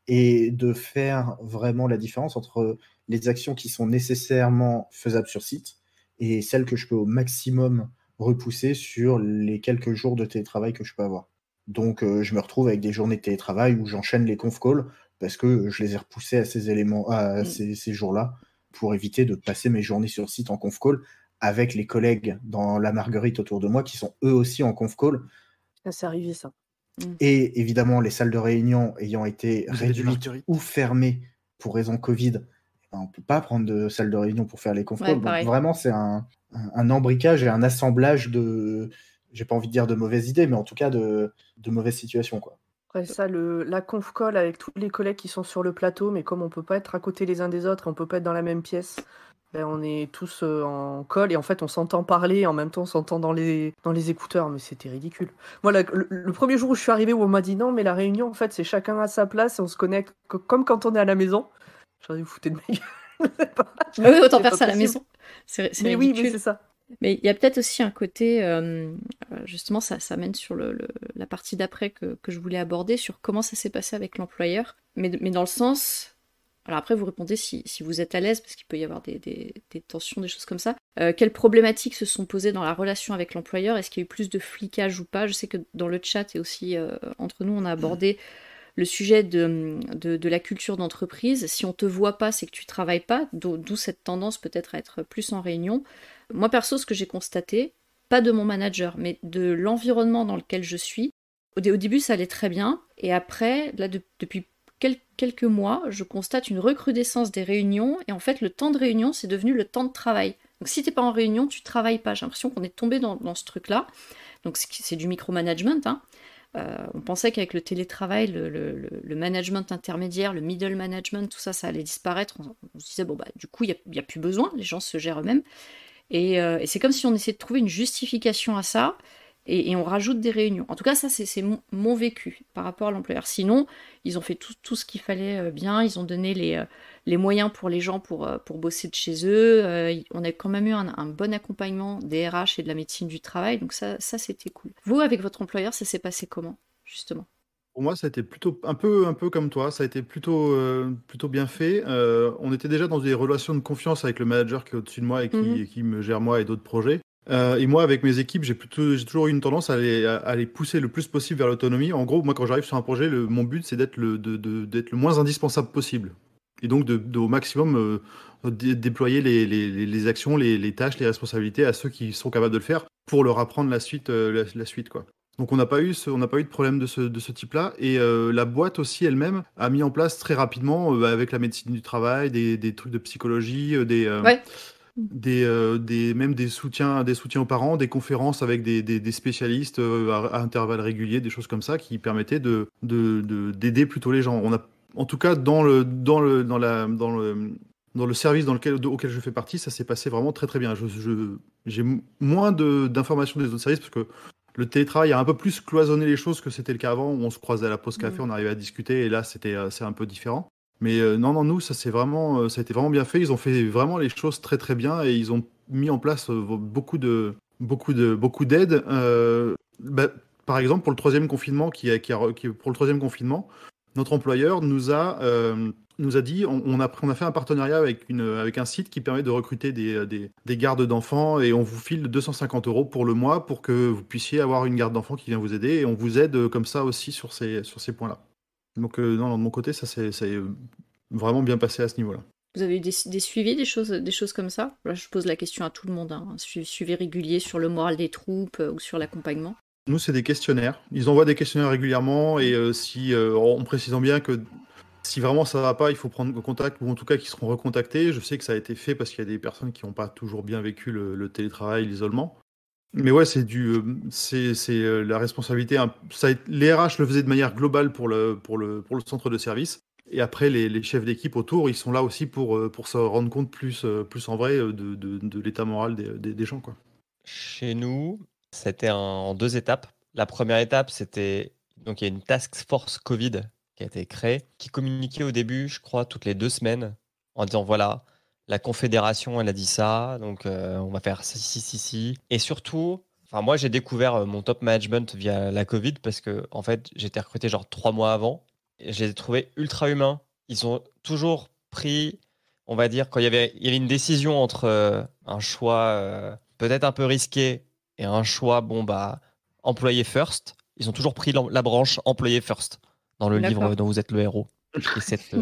et de faire vraiment la différence entre les actions qui sont nécessairement faisables sur site et celles que je peux au maximum repousser sur les quelques jours de télétravail que je peux avoir. Donc euh, je me retrouve avec des journées de télétravail où j'enchaîne les conf calls parce que je les ai repoussés à ces éléments, à mm. ces, jours-là pour éviter de passer mes journées sur site en conf call avec les collègues dans la marguerite autour de moi qui sont eux aussi en conf call. Ça, s'est arrivé ça. Mm. Et évidemment, les salles de réunion ayant été réduites ou fermées pour raison Covid, eh ben, on ne peut pas prendre de salles de réunion pour faire les conférences. vraiment, c'est un, embricage et un assemblage de, j'ai pas envie de dire de mauvaises idées, mais en tout cas de, mauvaises situations. Quoi. ça, la conf call avec tous les collègues qui sont sur le plateau, mais comme on peut pas être à côté les uns des autres, on peut pas être dans la même pièce, ben, on est tous euh, en col et en fait on s'entend parler et en même temps on s'entend dans les, dans les écouteurs, mais c'était ridicule. Moi, le, premier jour où je suis arrivé où on m'a dit non, mais la réunion en fait c'est chacun à sa place et on se connecte comme quand on est à la maison, dû vous foutre de ma gueule. oui, autant faire ça à la maison. mais ridicule. oui, mais c'est ça. Mais il y a peut-être aussi un côté, euh, justement, ça, ça mène sur le, la partie d'après que, que, je voulais aborder, sur comment ça s'est passé avec l'employeur, mais, mais dans le sens, alors après, vous répondez si, vous êtes à l'aise, parce qu'il peut y avoir des, tensions, des choses comme ça. Euh, quelles problématiques se sont posées dans la relation avec l'employeur Est-ce qu'il y a eu plus de flicage ou pas Je sais que dans le chat et aussi euh, entre nous, on a abordé le sujet de, la culture d'entreprise. Si on te voit pas, c'est que tu travailles pas, d'où cette tendance peut-être à être plus en réunion. Moi perso, ce que j'ai constaté, pas de mon manager, mais de l'environnement dans lequel je suis, au, début, ça allait très bien. Et après, là, depuis quelques mois, je constate une recrudescence des réunions et en fait le temps de réunion c'est devenu le temps de travail. Donc si t'es pas en réunion, tu travailles pas. J'ai l'impression qu'on est tombé dans, ce truc-là. Donc c'est du micromanagement. Hein. Euh, on pensait qu'avec le télétravail, le, management intermédiaire, le middle management, tout ça, ça allait disparaître. On, se disait, bon, bah, du coup, il n'y a, plus besoin, les gens se gèrent eux-mêmes. Et, euh, et c'est comme si on essayait de trouver une justification à ça et, on rajoute des réunions. En tout cas, ça, c'est mon, mon, vécu par rapport à l'employeur. Sinon, ils ont fait tout, ce qu'il fallait euh, bien, ils ont donné les, euh, les, moyens pour les gens pour, euh, pour bosser de chez eux. on a quand même eu un, bon accompagnement des RH et de la médecine du travail, donc ça, ça c'était cool. Vous, avec votre employeur, ça s'est passé comment, justement pour moi, ça a été plutôt un peu, un peu comme toi. Ça a été plutôt, plutôt bien fait. on était déjà dans des relations de confiance avec le manager qui est au-dessus de moi et qui mhm. me gère moi et d'autres projets. Euh, et moi, avec mes équipes, j'ai toujours eu une tendance à les, pousser le plus possible vers l'autonomie. En gros, moi, quand j'arrive sur un projet, mon but, c'est d'être le, le moins indispensable possible. Et donc, de, au maximum, euh, déployer les, actions, les, tâches, les responsabilités à ceux qui sont capables de le faire pour leur apprendre la suite. Euh, la, suite quoi. Donc, on n'a pas, eu pas eu de problème de ce, type-là. Et la boîte aussi, elle-même, a mis en place très rapidement, avec la médecine du travail, des, trucs de psychologie, des. Euh, des, même des soutiens, des soutiens aux parents, des conférences avec des, spécialistes euh, à, intervalles réguliers, des choses comme ça qui permettaient d'aider de, plutôt les gens. On a, en tout cas, dans le, dans le, la, dans le, dans le service dans lequel, auquel je fais partie, ça s'est passé vraiment très très bien. J'ai je, moins d'informations des autres services parce que le télétravail a un peu plus cloisonné les choses que c'était le cas avant. Où on se croisait à la pause café, mmh. on arrivait à discuter et là c'était euh, un peu différent. Mais euh, non, non, nous, ça, c'est vraiment, euh, ça a été vraiment bien fait. Ils ont fait vraiment les choses très, très bien et ils ont mis en place euh, beaucoup de beaucoup de beaucoup d'aides. Bah, par exemple, pour le troisième confinement, qui, qui, pour le troisième confinement, notre employeur nous a nous a dit, on, a, on a fait un partenariat avec, une, avec un site qui permet de recruter des, gardes d'enfants et on vous file 250 euros pour le mois pour que vous puissiez avoir une garde d'enfants qui vient vous aider et on vous aide comme ça aussi sur ces, sur ces points-là. Donc, euh, non, de mon côté, ça s'est euh, vraiment bien passé à ce niveau-là. Vous avez eu des, suivis, des choses, des choses comme ça je pose la question à tout le monde. Hein. suivi régulier sur le moral des troupes euh, ou sur l'accompagnement Nous, c'est des questionnaires. Ils envoient des questionnaires régulièrement et si, en précisant bien que si vraiment ça va pas, il faut prendre contact ou en tout cas qu'ils seront recontactés. Je sais que ça a été fait parce qu'il y a des personnes qui n'ont pas toujours bien vécu le télétravail, l'isolement. Mais ouais, c'est du, euh, c'est, euh, la responsabilité. Ça, les RH le faisaient de manière globale pour le, pour le, pour le centre de service. Et après, les, chefs d'équipe autour, ils sont là aussi pour, euh, pour se rendre compte plus, plus en vrai de, de, l'état moral des, des, des, gens. Quoi. Chez nous, c'était en deux étapes. La première étape, c'était. Donc, il y a une task force Covid qui a été créée, qui communiquait au début, je crois, toutes les deux semaines, en disant voilà, la Confédération, elle a dit ça, donc euh, on va faire si, si, Et surtout, moi j'ai découvert euh, mon top management via la Covid parce que en fait j'étais recruté genre trois mois avant. Et je les ai trouvés ultra humains. Ils ont toujours pris, on va dire, quand il y avait, une décision entre euh, un choix peut-être un peu risqué et un choix, bon bah, employé first, ils ont toujours pris la branche employé first dans le livre dont vous êtes le héros, cette,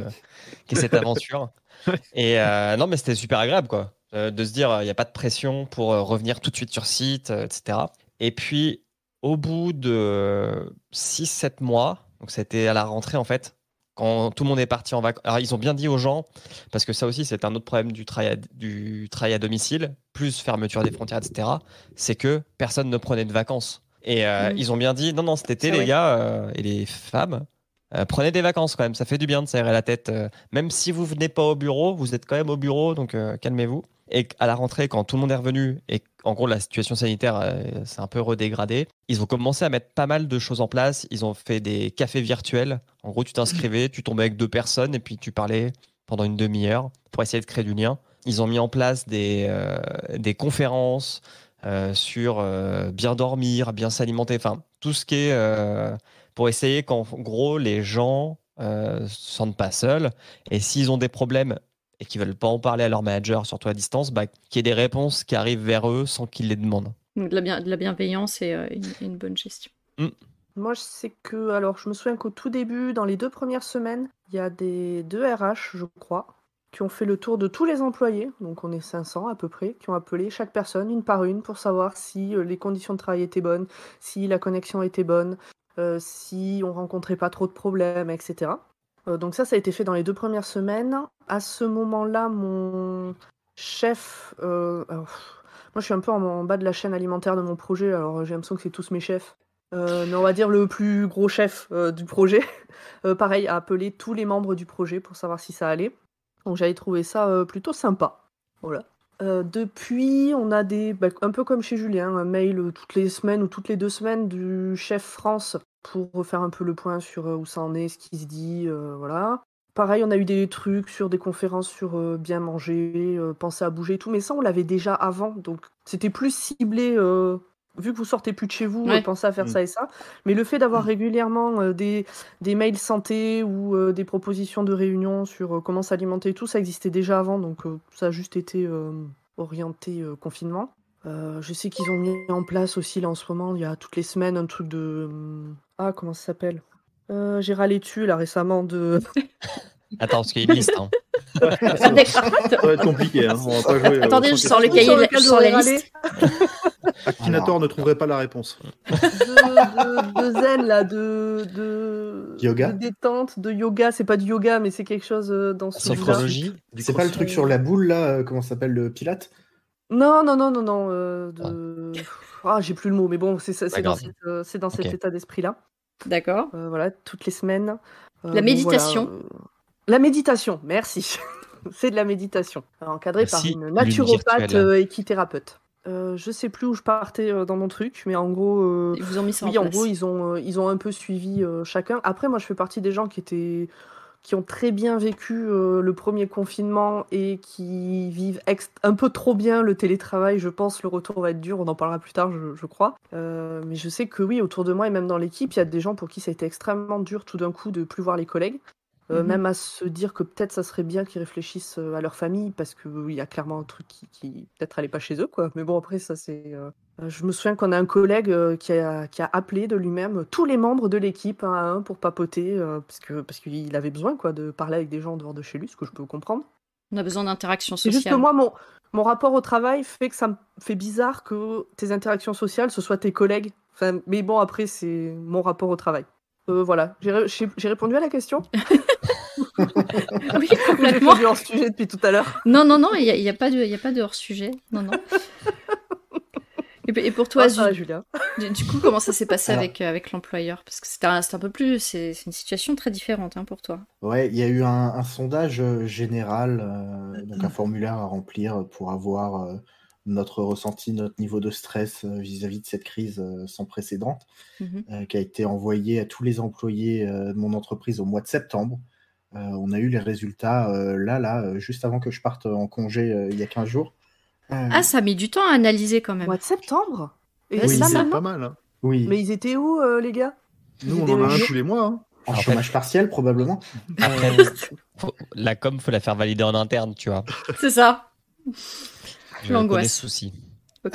qui est cette aventure. Et euh, non, mais c'était super agréable, quoi. Euh, de se dire, il euh, n'y a pas de pression pour revenir tout de suite sur site, etc. Et puis, au bout de 6-7 mois, donc c'était à la rentrée, en fait, quand tout le monde est parti en vacances. Alors, ils ont bien dit aux gens, parce que ça aussi, c'est un autre problème du travail, à, du travail à domicile, plus fermeture des frontières, etc. C'est que personne ne prenait de vacances. Et mmh. ils ont bien dit, non, non, cet été, les gars et les femmes, euh, prenez des vacances quand même, ça fait du bien de serrer la tête. Euh, même si vous venez pas au bureau, vous êtes quand même au bureau, donc euh, calmez-vous. Et à la rentrée, quand tout le monde est revenu et en gros la situation sanitaire s'est un peu redégradée, ils ont commencé à mettre pas mal de choses en place. Ils ont fait des cafés virtuels. En gros, tu t'inscrivais, tu tombais avec deux personnes et puis tu parlais pendant une demi-heure pour essayer de créer du lien. Ils ont mis en place des, des conférences sur bien dormir, bien s'alimenter, enfin tout ce qui est pour essayer qu'en gros, les gens euh, se sentent pas seuls. Et s'ils ont des problèmes et qu'ils veulent pas en parler à leur manager, surtout à distance, bah, qu'il y ait des réponses qui arrivent vers eux sans qu'ils les demandent. de la, bienveillance et euh, une, bonne gestion. Mm. Moi, je sais que, alors, je me souviens qu'au tout début, dans les deux premières semaines, il y a des deux RH, je crois, qui ont fait le tour de tous les employés, donc on est 500 à peu près, qui ont appelé chaque personne une par une pour savoir si euh, les conditions de travail étaient bonnes, si la connexion était bonne, euh, si on rencontrait pas trop de problèmes, etc. Euh, donc ça, ça a été fait dans les deux premières semaines. À ce moment-là, mon chef... Euh, moi, je suis un peu en, bas de la chaîne alimentaire de mon projet, alors j'ai l'impression que c'est tous mes chefs. mais on va dire le plus gros chef du projet. pareil, a appelé tous les membres du projet pour savoir si ça allait. Donc j'avais trouvé ça plutôt sympa. Voilà. Euh, depuis, on a des, bah, un peu comme chez Julien, un mail toutes les semaines ou toutes les deux semaines du chef France pour faire un peu le point sur euh, où ça en est, ce qui se dit, euh, voilà. Pareil, on a eu des trucs sur des conférences sur bien manger, penser à bouger et tout, mais ça, on l'avait déjà avant, donc c'était plus ciblé vu que vous sortez plus de chez vous, euh, ouais. pensez à faire mm. ça et ça. Mais le fait d'avoir mm. régulièrement euh, des, des, mails santé ou euh, des propositions de réunion sur comment s'alimenter et tout, ça existait déjà avant, donc ça a juste été orienté confinement. je sais qu'ils ont mis en place aussi là en ce moment, il y a toutes les semaines un truc de hum, ah comment ça s'appelle J'ai râlé dessus là récemment de Attends, parce qu'il liste. Hein. liste. ça va être compliqué. Hein. Attendez, euh, je sors le cahier, je, sors la liste. Akinator ne trouverait pas la réponse. De, zen, là, de, de, yoga. de détente, de yoga. C'est pas du yoga, mais c'est quelque chose euh, dans ce Sophrologie C'est pas le truc sur la boule, là, euh, comment ça s'appelle, le pilate Non, non, non, non, non. Ah, j'ai plus le mot, mais bon, c'est dans, cet état d'esprit-là. D'accord. voilà, toutes les semaines. la méditation. La méditation, merci. c'est de la méditation, encadrée par une naturopathe euh, et qui thérapeute. Euh, je sais plus où je partais euh, dans mon truc, mais en gros, ils ont oui, en, gros, ils ont, ils ont un peu suivi chacun. Après, moi, je fais partie des gens qui étaient, qui ont très bien vécu le premier confinement et qui vivent un peu trop bien le télétravail. Je pense le retour va être dur. On en parlera plus tard, je, je crois. mais je sais que oui, autour de moi et même dans l'équipe, il y a des gens pour qui ça a été extrêmement dur tout d'un coup de plus voir les collègues. Euh, mhm. Même à se dire que peut-être ça serait bien qu'ils réfléchissent euh, à leur famille parce qu'il y a clairement un truc qui, peut-être allait pas chez eux quoi. Mais bon après ça c'est. Euh, je me souviens qu'on a un collègue qui a, appelé de lui-même tous les membres de l'équipe un à un pour papoter parce parce qu'il avait besoin quoi de parler avec des gens en dehors de chez lui, ce que je peux comprendre. On a besoin d'interactions sociales. Juste que moi mon rapport au travail fait que ça me fait bizarre que tes interactions sociales ce soit tes collègues. mais bon après c'est mon rapport au travail. Euh, voilà, j'ai répondu à la question. oui, complètement. J'ai hors sujet depuis tout à l'heure. Non, non, non, il n'y a, y a, pas de, de hors sujet. Non, non. Et, pour toi, ah, Julia. Du, coup, comment ça s'est passé avec, euh, avec l'employeur Parce que c'est un, un, peu plus, c'est une situation très différente hein, pour toi. Ouais, il y a eu un, sondage euh, général, donc un mm. formulaire à remplir pour avoir notre ressenti, notre niveau de stress euh, vis-à-vis de cette crise euh, sans précédent, mhm. euh, qui a été envoyé à tous les employés de mon entreprise au mois de septembre. on a eu les résultats là, là, juste avant que je parte en congé il y a 15 jours. Ah, ça mis du temps à analyser quand même. Mois de septembre Et pas mal. Hein. Oui. Mais ils étaient où, les gars Nous, on en a un tous les mois. Hein. En, chômage partiel, probablement. la com, faut la faire valider en interne, tu vois. C'est ça. L'angoisse. aussi.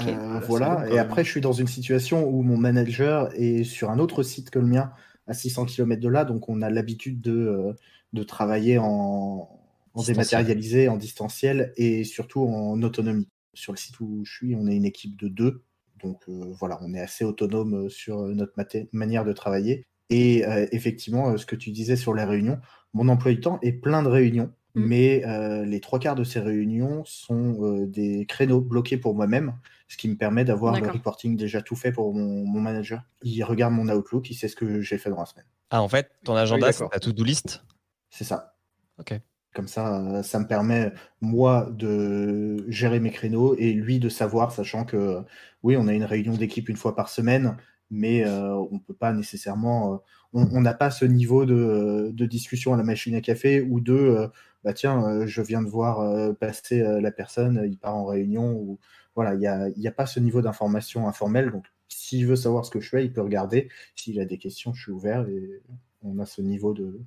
Euh, voilà. Et après, je suis dans une situation où mon manager est sur un autre site que le mien, à 600 km de là. Donc, on a l'habitude de, euh, de travailler en, en dématérialisé, en distanciel et surtout en autonomie. Sur le site où je suis, on est une équipe de deux. Donc, euh, voilà, on est assez autonome sur notre manière de travailler. Et effectivement, ce que tu disais sur la réunion, mon emploi du temps est plein de réunions Mm. Mais euh, les trois quarts de ces réunions sont euh, des créneaux bloqués pour moi-même, ce qui me permet d'avoir le reporting déjà tout fait pour mon, manager. Il regarde mon Outlook, il sait ce que j'ai fait dans la semaine. Ah, en fait, ton ah agenda, c'est ta to-do list C'est ça. Ok. Comme ça, ça me permet, moi, de gérer mes créneaux et lui de savoir, sachant que, oui, on a une réunion d'équipe une fois par semaine, mais euh, on ne peut pas nécessairement on n'a pas ce niveau euh, de, discussion à la machine à café ou de euh, bah tiens, euh, je viens de voir passer la personne, il part en réunion ou voilà, il n'y a, a, pas ce niveau d'information informelle. Donc s'il veut savoir ce que je fais, il peut regarder. S'il a des questions, je suis ouvert et on a ce niveau de,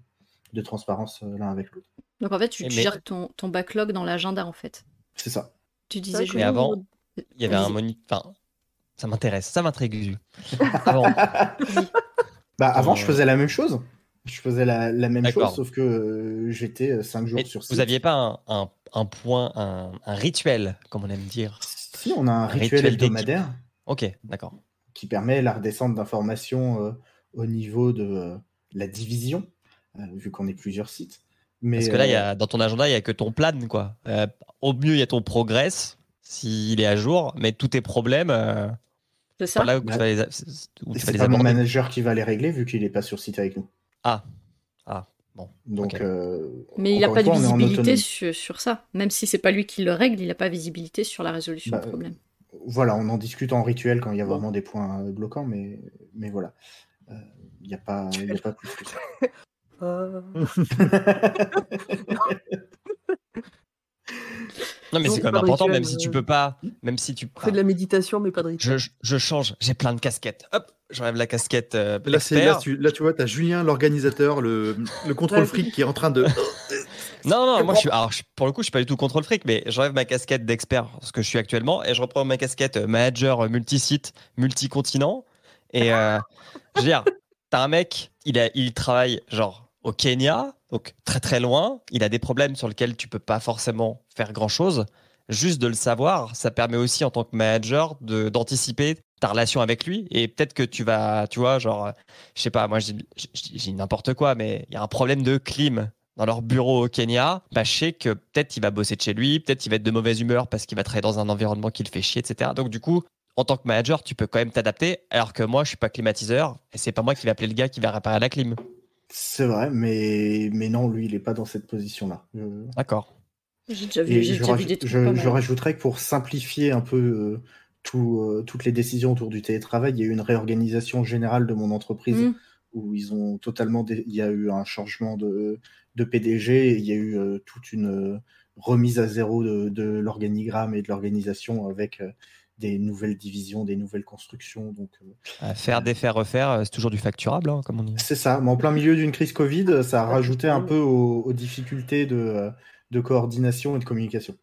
transparence l'un avec l'autre. Donc en fait, tu, gères ton, backlog dans l'agenda en fait. C'est ça. Tu disais. que… Mais avant, il y avait un moniteur. Enfin, ça m'intéresse, ça m'intrigue. avant. Bah, avant, je euh, faisais la même chose. Je faisais la, même chose, sauf que euh, j'étais 5 euh, jours sur 6. Vous n'aviez pas un, point, un, rituel, comme on aime dire Si, on a un, rituel, hebdomadaire. Ok, d'accord. Qui permet la redescente d'informations au niveau de la division, vu qu'on est plusieurs sites. Parce que là, dans ton agenda, il n'y a que ton plan, quoi. au mieux, il y a ton progrès s'il est à jour, mais tous tes problèmes, c'est pas mon manager qui va les régler vu qu'il n'est pas sur site avec nous. Ah, ah. Bon, Donc, euh, mais il n'a pas de visibilité sur, ça. Même si c'est pas lui qui le règle, il n'a pas visibilité sur la résolution bah, du problème. Euh, voilà, on en discute en rituel quand il y a vraiment des points euh, bloquants, mais, mais voilà. Il n'y a, pas, plus que ça. Non, mais c'est quand même important, même si tu euh, peux pas. Même si tu. Fais de la ah. méditation, mais pas de rituel. Je, je change, j'ai plein de casquettes. Hop, j'enlève la casquette. Euh, là, tu, là, tu vois, tu as Julien, l'organisateur, le, le contrôle fric qui est en train de. non, non, moi, je suis, pour le coup, je suis pas du tout contrôle fric, mais j'enlève ma casquette d'expert, ce que je suis actuellement, et je reprends ma casquette euh, manager multisite, multicontinent. Et euh, je veux dire, t'as un mec, il, a, il travaille genre au Kenya, donc très très loin, il a des problèmes sur lesquels tu peux pas forcément faire grand-chose. Juste de le savoir, ça permet aussi en tant que manager d'anticiper ta relation avec lui et peut-être que tu vas, tu vois, genre, je sais pas, moi j'ai n'importe quoi, mais il y a un problème de clim dans leur bureau au Kenya, bah, je sais que peut-être il va bosser de chez lui, peut-être il va être de mauvaise humeur parce qu'il va travailler dans un environnement qui le fait chier, etc. Donc du coup, en tant que manager, tu peux quand même t'adapter, alors que moi, je suis pas climatiseur et c'est pas moi qui vais appeler le gars qui va réparer la clim. C'est vrai, mais, mais non, lui, il n'est pas dans cette position-là. D'accord. J'ai déjà vu, je, des trucs rajouterais que pour simplifier un peu euh, euh, toutes les décisions autour du télétravail, il y a eu une réorganisation générale de mon entreprise mm. où ils ont totalement. Il y a eu un changement de, PDG il y a eu euh, toute une remise à zéro de l'organigramme et de l'organisation avec des nouvelles divisions, des nouvelles constructions. Donc, euh, euh, faire, défaire, refaire, euh, c'est toujours du facturable, hein, comme on dit. C'est ça. Mais en plein milieu d'une crise Covid, ça a rajouté un peu aux, difficultés de, coordination et de communication.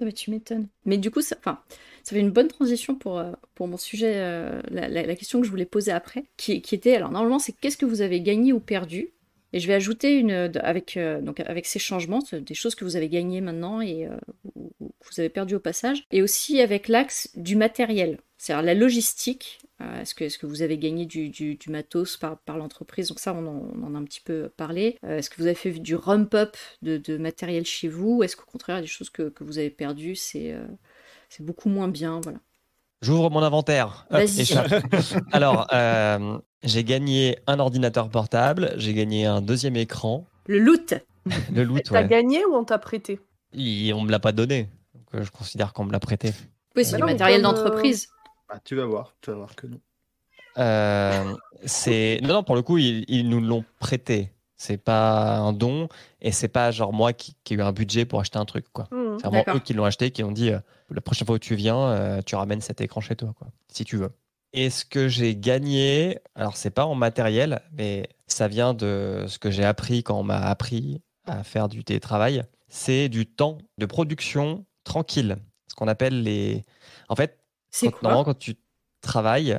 Ah bah, tu m'étonnes. Mais du coup, ça, enfin, ça fait une bonne transition pour, pour mon sujet, la, question que je voulais poser après, qui était alors normalement, c'est qu'est-ce que vous avez gagné ou perdu et je vais ajouter une, euh, avec, euh, donc avec ces changements, des choses que vous avez gagnées maintenant et euh, que vous avez perdues au passage, et aussi avec l'axe du matériel, c'est-à-dire la logistique. est-ce, que, est-ce que vous avez gagné du, du, matos par, par l'entreprise Donc ça, on en, on en, a un petit peu parlé. est-ce que vous avez fait du rump-up de, de, matériel chez vous Est-ce qu'au contraire, des choses que, que vous avez perdues, c'est, c'est beaucoup moins bien voilà. J'ouvre mon inventaire. Alors, euh, j'ai gagné un ordinateur portable, j'ai gagné un deuxième écran. Le loot. Le loot, T'as gagné ou on t'a prêté On me l'a pas donné. Donc, euh, je considère qu'on me l'a prêté. Oui, c'est du bah matériel euh, d'entreprise. Bah, tu vas voir, tu vas voir que non. c'est... Non, non, pour le coup, ils nous l'ont prêté. C'est pas un don et c'est pas genre moi qui, ai eu un budget pour acheter un truc. quoi. Mmh, c'est vraiment eux qui l'ont acheté, qui ont dit euh, la prochaine fois que tu viens, euh, tu ramènes cet écran chez toi, quoi, si tu veux. Et ce que j'ai gagné, alors c'est pas en matériel, mais ça vient de ce que j'ai appris quand on m'a appris à faire du télétravail, c'est du temps de production tranquille, ce qu'on appelle les. En fait, c'est normalement quand tu travailles,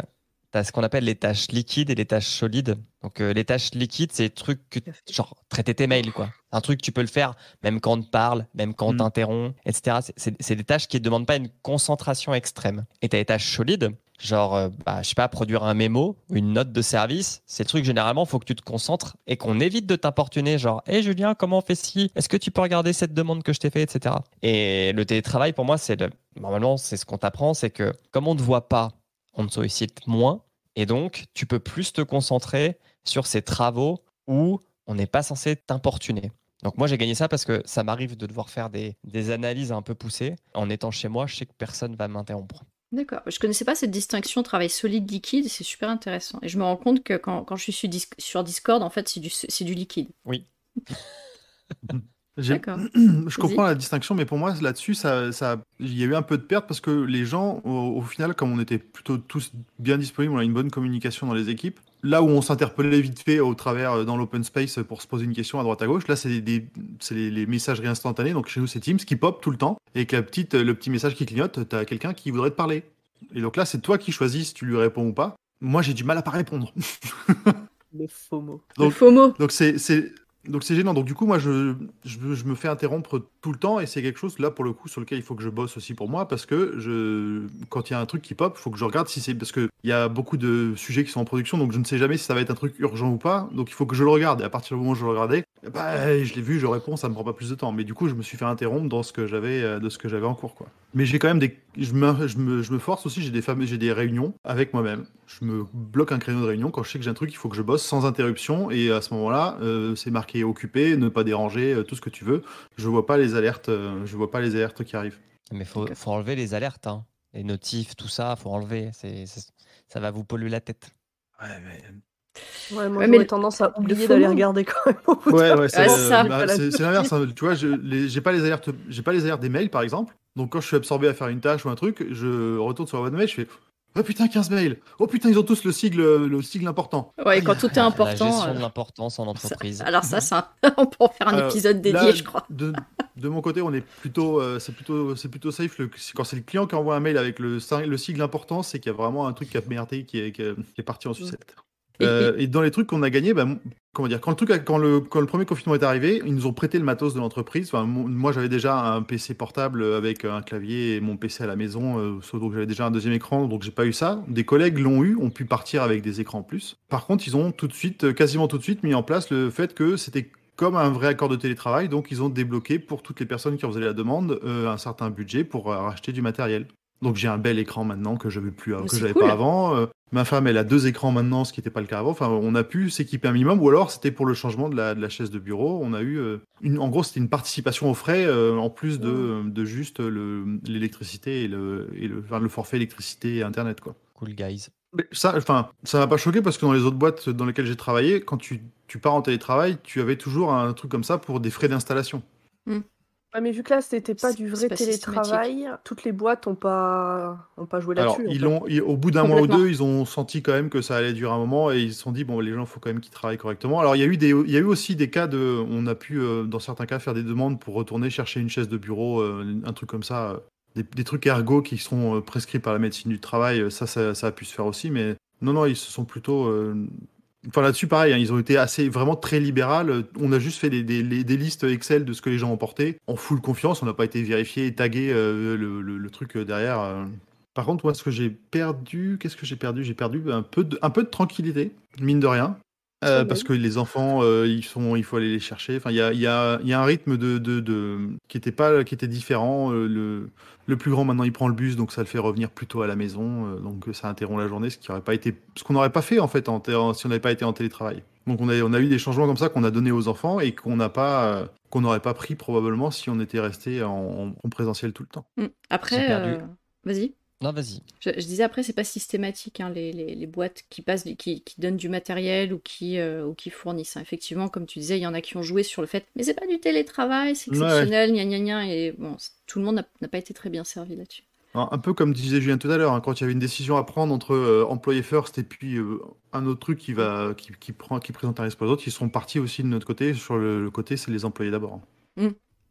t'as ce qu'on appelle les tâches liquides et les tâches solides. Donc, euh, les tâches liquides, c'est des trucs genre, traiter tes mails, quoi. Un truc, tu peux le faire même quand on te parle, même quand on mm. t'interrompt, etc. C'est des tâches qui ne demandent pas une concentration extrême. Et t'as as les tâches solides, genre, euh, bah, je sais pas, produire un mémo, une note de service. C'est le truc, généralement, il faut que tu te concentres et qu'on évite de t'importuner, genre, hé «Eh, Julien, comment on fait ci Est-ce que tu peux regarder cette demande que je t'ai faite, etc. Et le télétravail, pour moi, c'est le... Normalement, c'est ce qu'on t'apprend, c'est que comme on ne voit pas, on te sollicite moins et donc tu peux plus te concentrer sur ces travaux où on n'est pas censé t'importuner. Donc moi j'ai gagné ça parce que ça m'arrive de devoir faire des, analyses un peu poussées. En étant chez moi, je sais que personne va m'interrompre. D'accord. Je connaissais pas cette distinction travail solide liquide. C'est super intéressant. Et je me rends compte que quand, je suis sur, Discord, en fait, c'est du liquide. Oui. je comprends la distinction, mais pour moi, là-dessus, ça, il y a eu un peu de perte parce que les gens, au, final, comme on était plutôt tous bien disponibles, on a une bonne communication dans les équipes. Là où on s'interpellait vite fait au travers euh, dans l'open space pour se poser une question à droite à gauche, là c'est les, les, messages réinstantanés. Donc chez nous c'est Teams qui pop tout le temps et que la petite, le petit message qui clignote, t'as quelqu'un qui voudrait te parler. Et donc là c'est toi qui choisis si tu lui réponds ou pas. Moi j'ai du mal à pas répondre. le FOMO. le FOMO. Donc c'est donc c'est gênant. Donc du coup, moi, je, je, je me fais interrompre tout le temps et c'est quelque chose là pour le coup sur lequel il faut que je bosse aussi pour moi parce que je quand il y a un truc qui pop, il faut que je regarde si c'est parce que il y a beaucoup de sujets qui sont en production donc je ne sais jamais si ça va être un truc urgent ou pas donc il faut que je le regarde et à partir du moment où je le regardais, bah, je l'ai vu, je réponds, ça me prend pas plus de temps mais du coup je me suis fait interrompre dans ce que j'avais euh, de ce que j'avais en cours quoi. Mais j'ai quand même des je me, je me, force aussi, j'ai des fameux... j'ai des réunions avec moi-même. Je me bloque un créneau de réunion quand je sais que j'ai un truc, il faut que je bosse sans interruption et à ce moment-là, euh, c'est marqué occupé, ne pas déranger, euh, tout ce que tu veux. Je vois pas les alertes. Euh, je vois pas les alertes qui arrivent. Mais faut, faut enlever les alertes, hein. les notifs, tout ça, faut enlever. C'est, ça va vous polluer la tête. Ouais, mais euh, Ouais, moi, tendance à oublier d'aller regarder quand même. Ouais, ouais, c'est bah, l'inverse. Hein. Tu vois, j'ai pas les alertes, j'ai pas les alertes des mails par exemple. Donc quand je suis absorbé à faire une tâche ou un truc, je retourne sur la boîte mail, je fais Oh putain, 15 mails. Oh putain, ils ont tous le sigle, le sigle important. Ouais, quand tout est important. La gestion euh, de l'importance en entreprise. alors ça, ça, on pourrait faire un euh, épisode dédié, je crois. De, mon côté, on est plutôt, euh, c'est plutôt, c'est plutôt safe. quand c'est le client qui envoie un mail avec le, le sigle important, c'est qu'il y a vraiment un truc qui a merdé, qui est, qui est parti en mm. sucette. Euh, et dans les trucs qu'on a gagnés, bah, comment dire, quand le, quand, le, premier confinement est arrivé, ils nous ont prêté le matos de l'entreprise. moi, j'avais déjà un PC portable avec un clavier et mon PC à la maison, euh, sauf donc j'avais déjà un deuxième écran, donc j'ai pas eu ça. Des collègues l'ont eu, ont pu partir avec des écrans en plus. Par contre, ils ont tout de suite, euh, quasiment tout de suite, mis en place le fait que c'était comme un vrai accord de télétravail, donc ils ont débloqué pour toutes les personnes qui ont faisaient la demande un certain budget pour racheter du matériel. Donc j'ai un bel écran maintenant que je plus j'avais pas avant. Euh, ma femme elle a deux écrans maintenant, ce qui n'était pas le cas avant. Enfin, on a pu s'équiper un minimum, ou alors c'était pour le changement de la, chaise de bureau. On a eu euh, une, en gros c'était une participation aux frais euh, en plus de, juste l'électricité et le forfait électricité et internet quoi. Cool guys. ça, enfin, ça m'a pas choqué parce que dans les autres boîtes dans lesquelles j'ai travaillé, quand tu, pars en télétravail, tu avais toujours un truc comme ça pour des frais d'installation. Hmm mais vu que là, c'était pas du vrai télétravail, toutes les boîtes ont pas, pas joué là-dessus. au bout d'un mois ou deux, ils ont senti quand même que ça allait durer un moment et ils se sont dit, bon, les gens, il faut quand même qu'ils travaillent correctement. Alors, il y, a eu des, il y eu aussi des cas de. On a pu, euh, dans certains cas, faire des demandes pour retourner chercher une chaise de bureau, euh, un truc comme ça. Euh, des, trucs ergo qui sont prescrits par la médecine du travail, ça, ça, ça, a pu se faire aussi. Mais non, non, ils se sont plutôt Enfin là-dessus, pareil, hein, ils ont été assez vraiment très libérales. On a juste fait des, listes Excel de ce que les gens ont porté en full confiance. On n'a pas été vérifié et tagué euh, le, le, truc euh, derrière. Euh. Par contre, moi, ce que j'ai perdu, qu'est-ce que j'ai perdu J'ai perdu un peu, de, un peu de tranquillité, mine de rien. parce que les enfants, ils sont, il faut aller les chercher. Enfin, il y a, y, a, y a, un rythme de, de, qui était pas, qui était différent. le le plus grand, maintenant, il prend le bus, donc ça le fait revenir plutôt à la maison. Euh, donc ça interrompt la journée, ce qui pas été, ce qu'on n'aurait pas fait en fait en si on n'avait pas été en télétravail. Donc on a, eu des changements comme ça qu'on a donné aux enfants et qu'on n'a pas, euh, n'aurait pas pris probablement si on était resté en, présentiel tout le temps. Hum, après, euh, vas-y. Non, vas-y. Je, disais après, c'est pas systématique hein, les, boîtes qui passent, qui, donnent du matériel ou qui, euh, ou qui fournissent. Hein. Effectivement, comme tu disais, il y en a qui ont joué sur le fait, mais c'est pas du télétravail, c'est exceptionnel, gna gna gna. Et bon, tout le monde n'a pas été très bien servi là-dessus. Un peu comme disait Julien tout à l'heure, hein, quand il y avait une décision à prendre entre euh, employés first et puis euh, un autre truc qui va qui, prend qui présente un risque les autres, ils sont partis aussi de notre côté sur le, côté c'est les employés d'abord. Mmh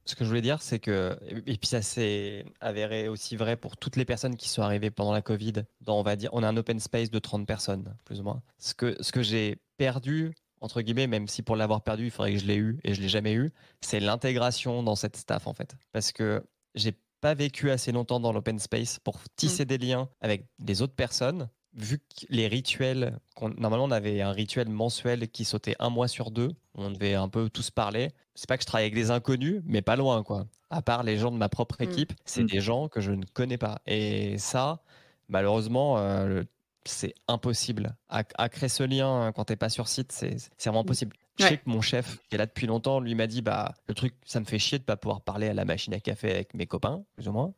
ce que je voulais dire, c'est que, et puis ça s'est avéré aussi vrai pour toutes les personnes qui sont arrivées pendant la Covid, on va dire, on a un open space de 30 personnes, plus ou moins. Ce que, ce que j'ai perdu, entre guillemets, même si pour l'avoir perdu, il faudrait que je l'ai eu, et je l'ai jamais eu, c'est l'intégration dans cette staff, en fait. Parce que j'ai pas vécu assez longtemps dans l'open space pour tisser mm. des liens avec les autres personnes vu que les rituels, normalement on avait un rituel mensuel qui sautait un mois sur deux, on devait un peu tous parler. C'est pas que je travaille avec des inconnus, mais pas loin quoi. À part les gens de ma propre mm. équipe, c'est mm. des gens que je ne connais pas. Et ça, malheureusement, euh, c'est impossible. À, créer ce lien hein, quand t'es pas sur site, c'est vraiment mm. impossible. Je sais que mon chef, qui est là depuis longtemps, lui m'a dit bah le truc, ça me fait chier de pas pouvoir parler à la machine à café avec mes copains, plus ou moins.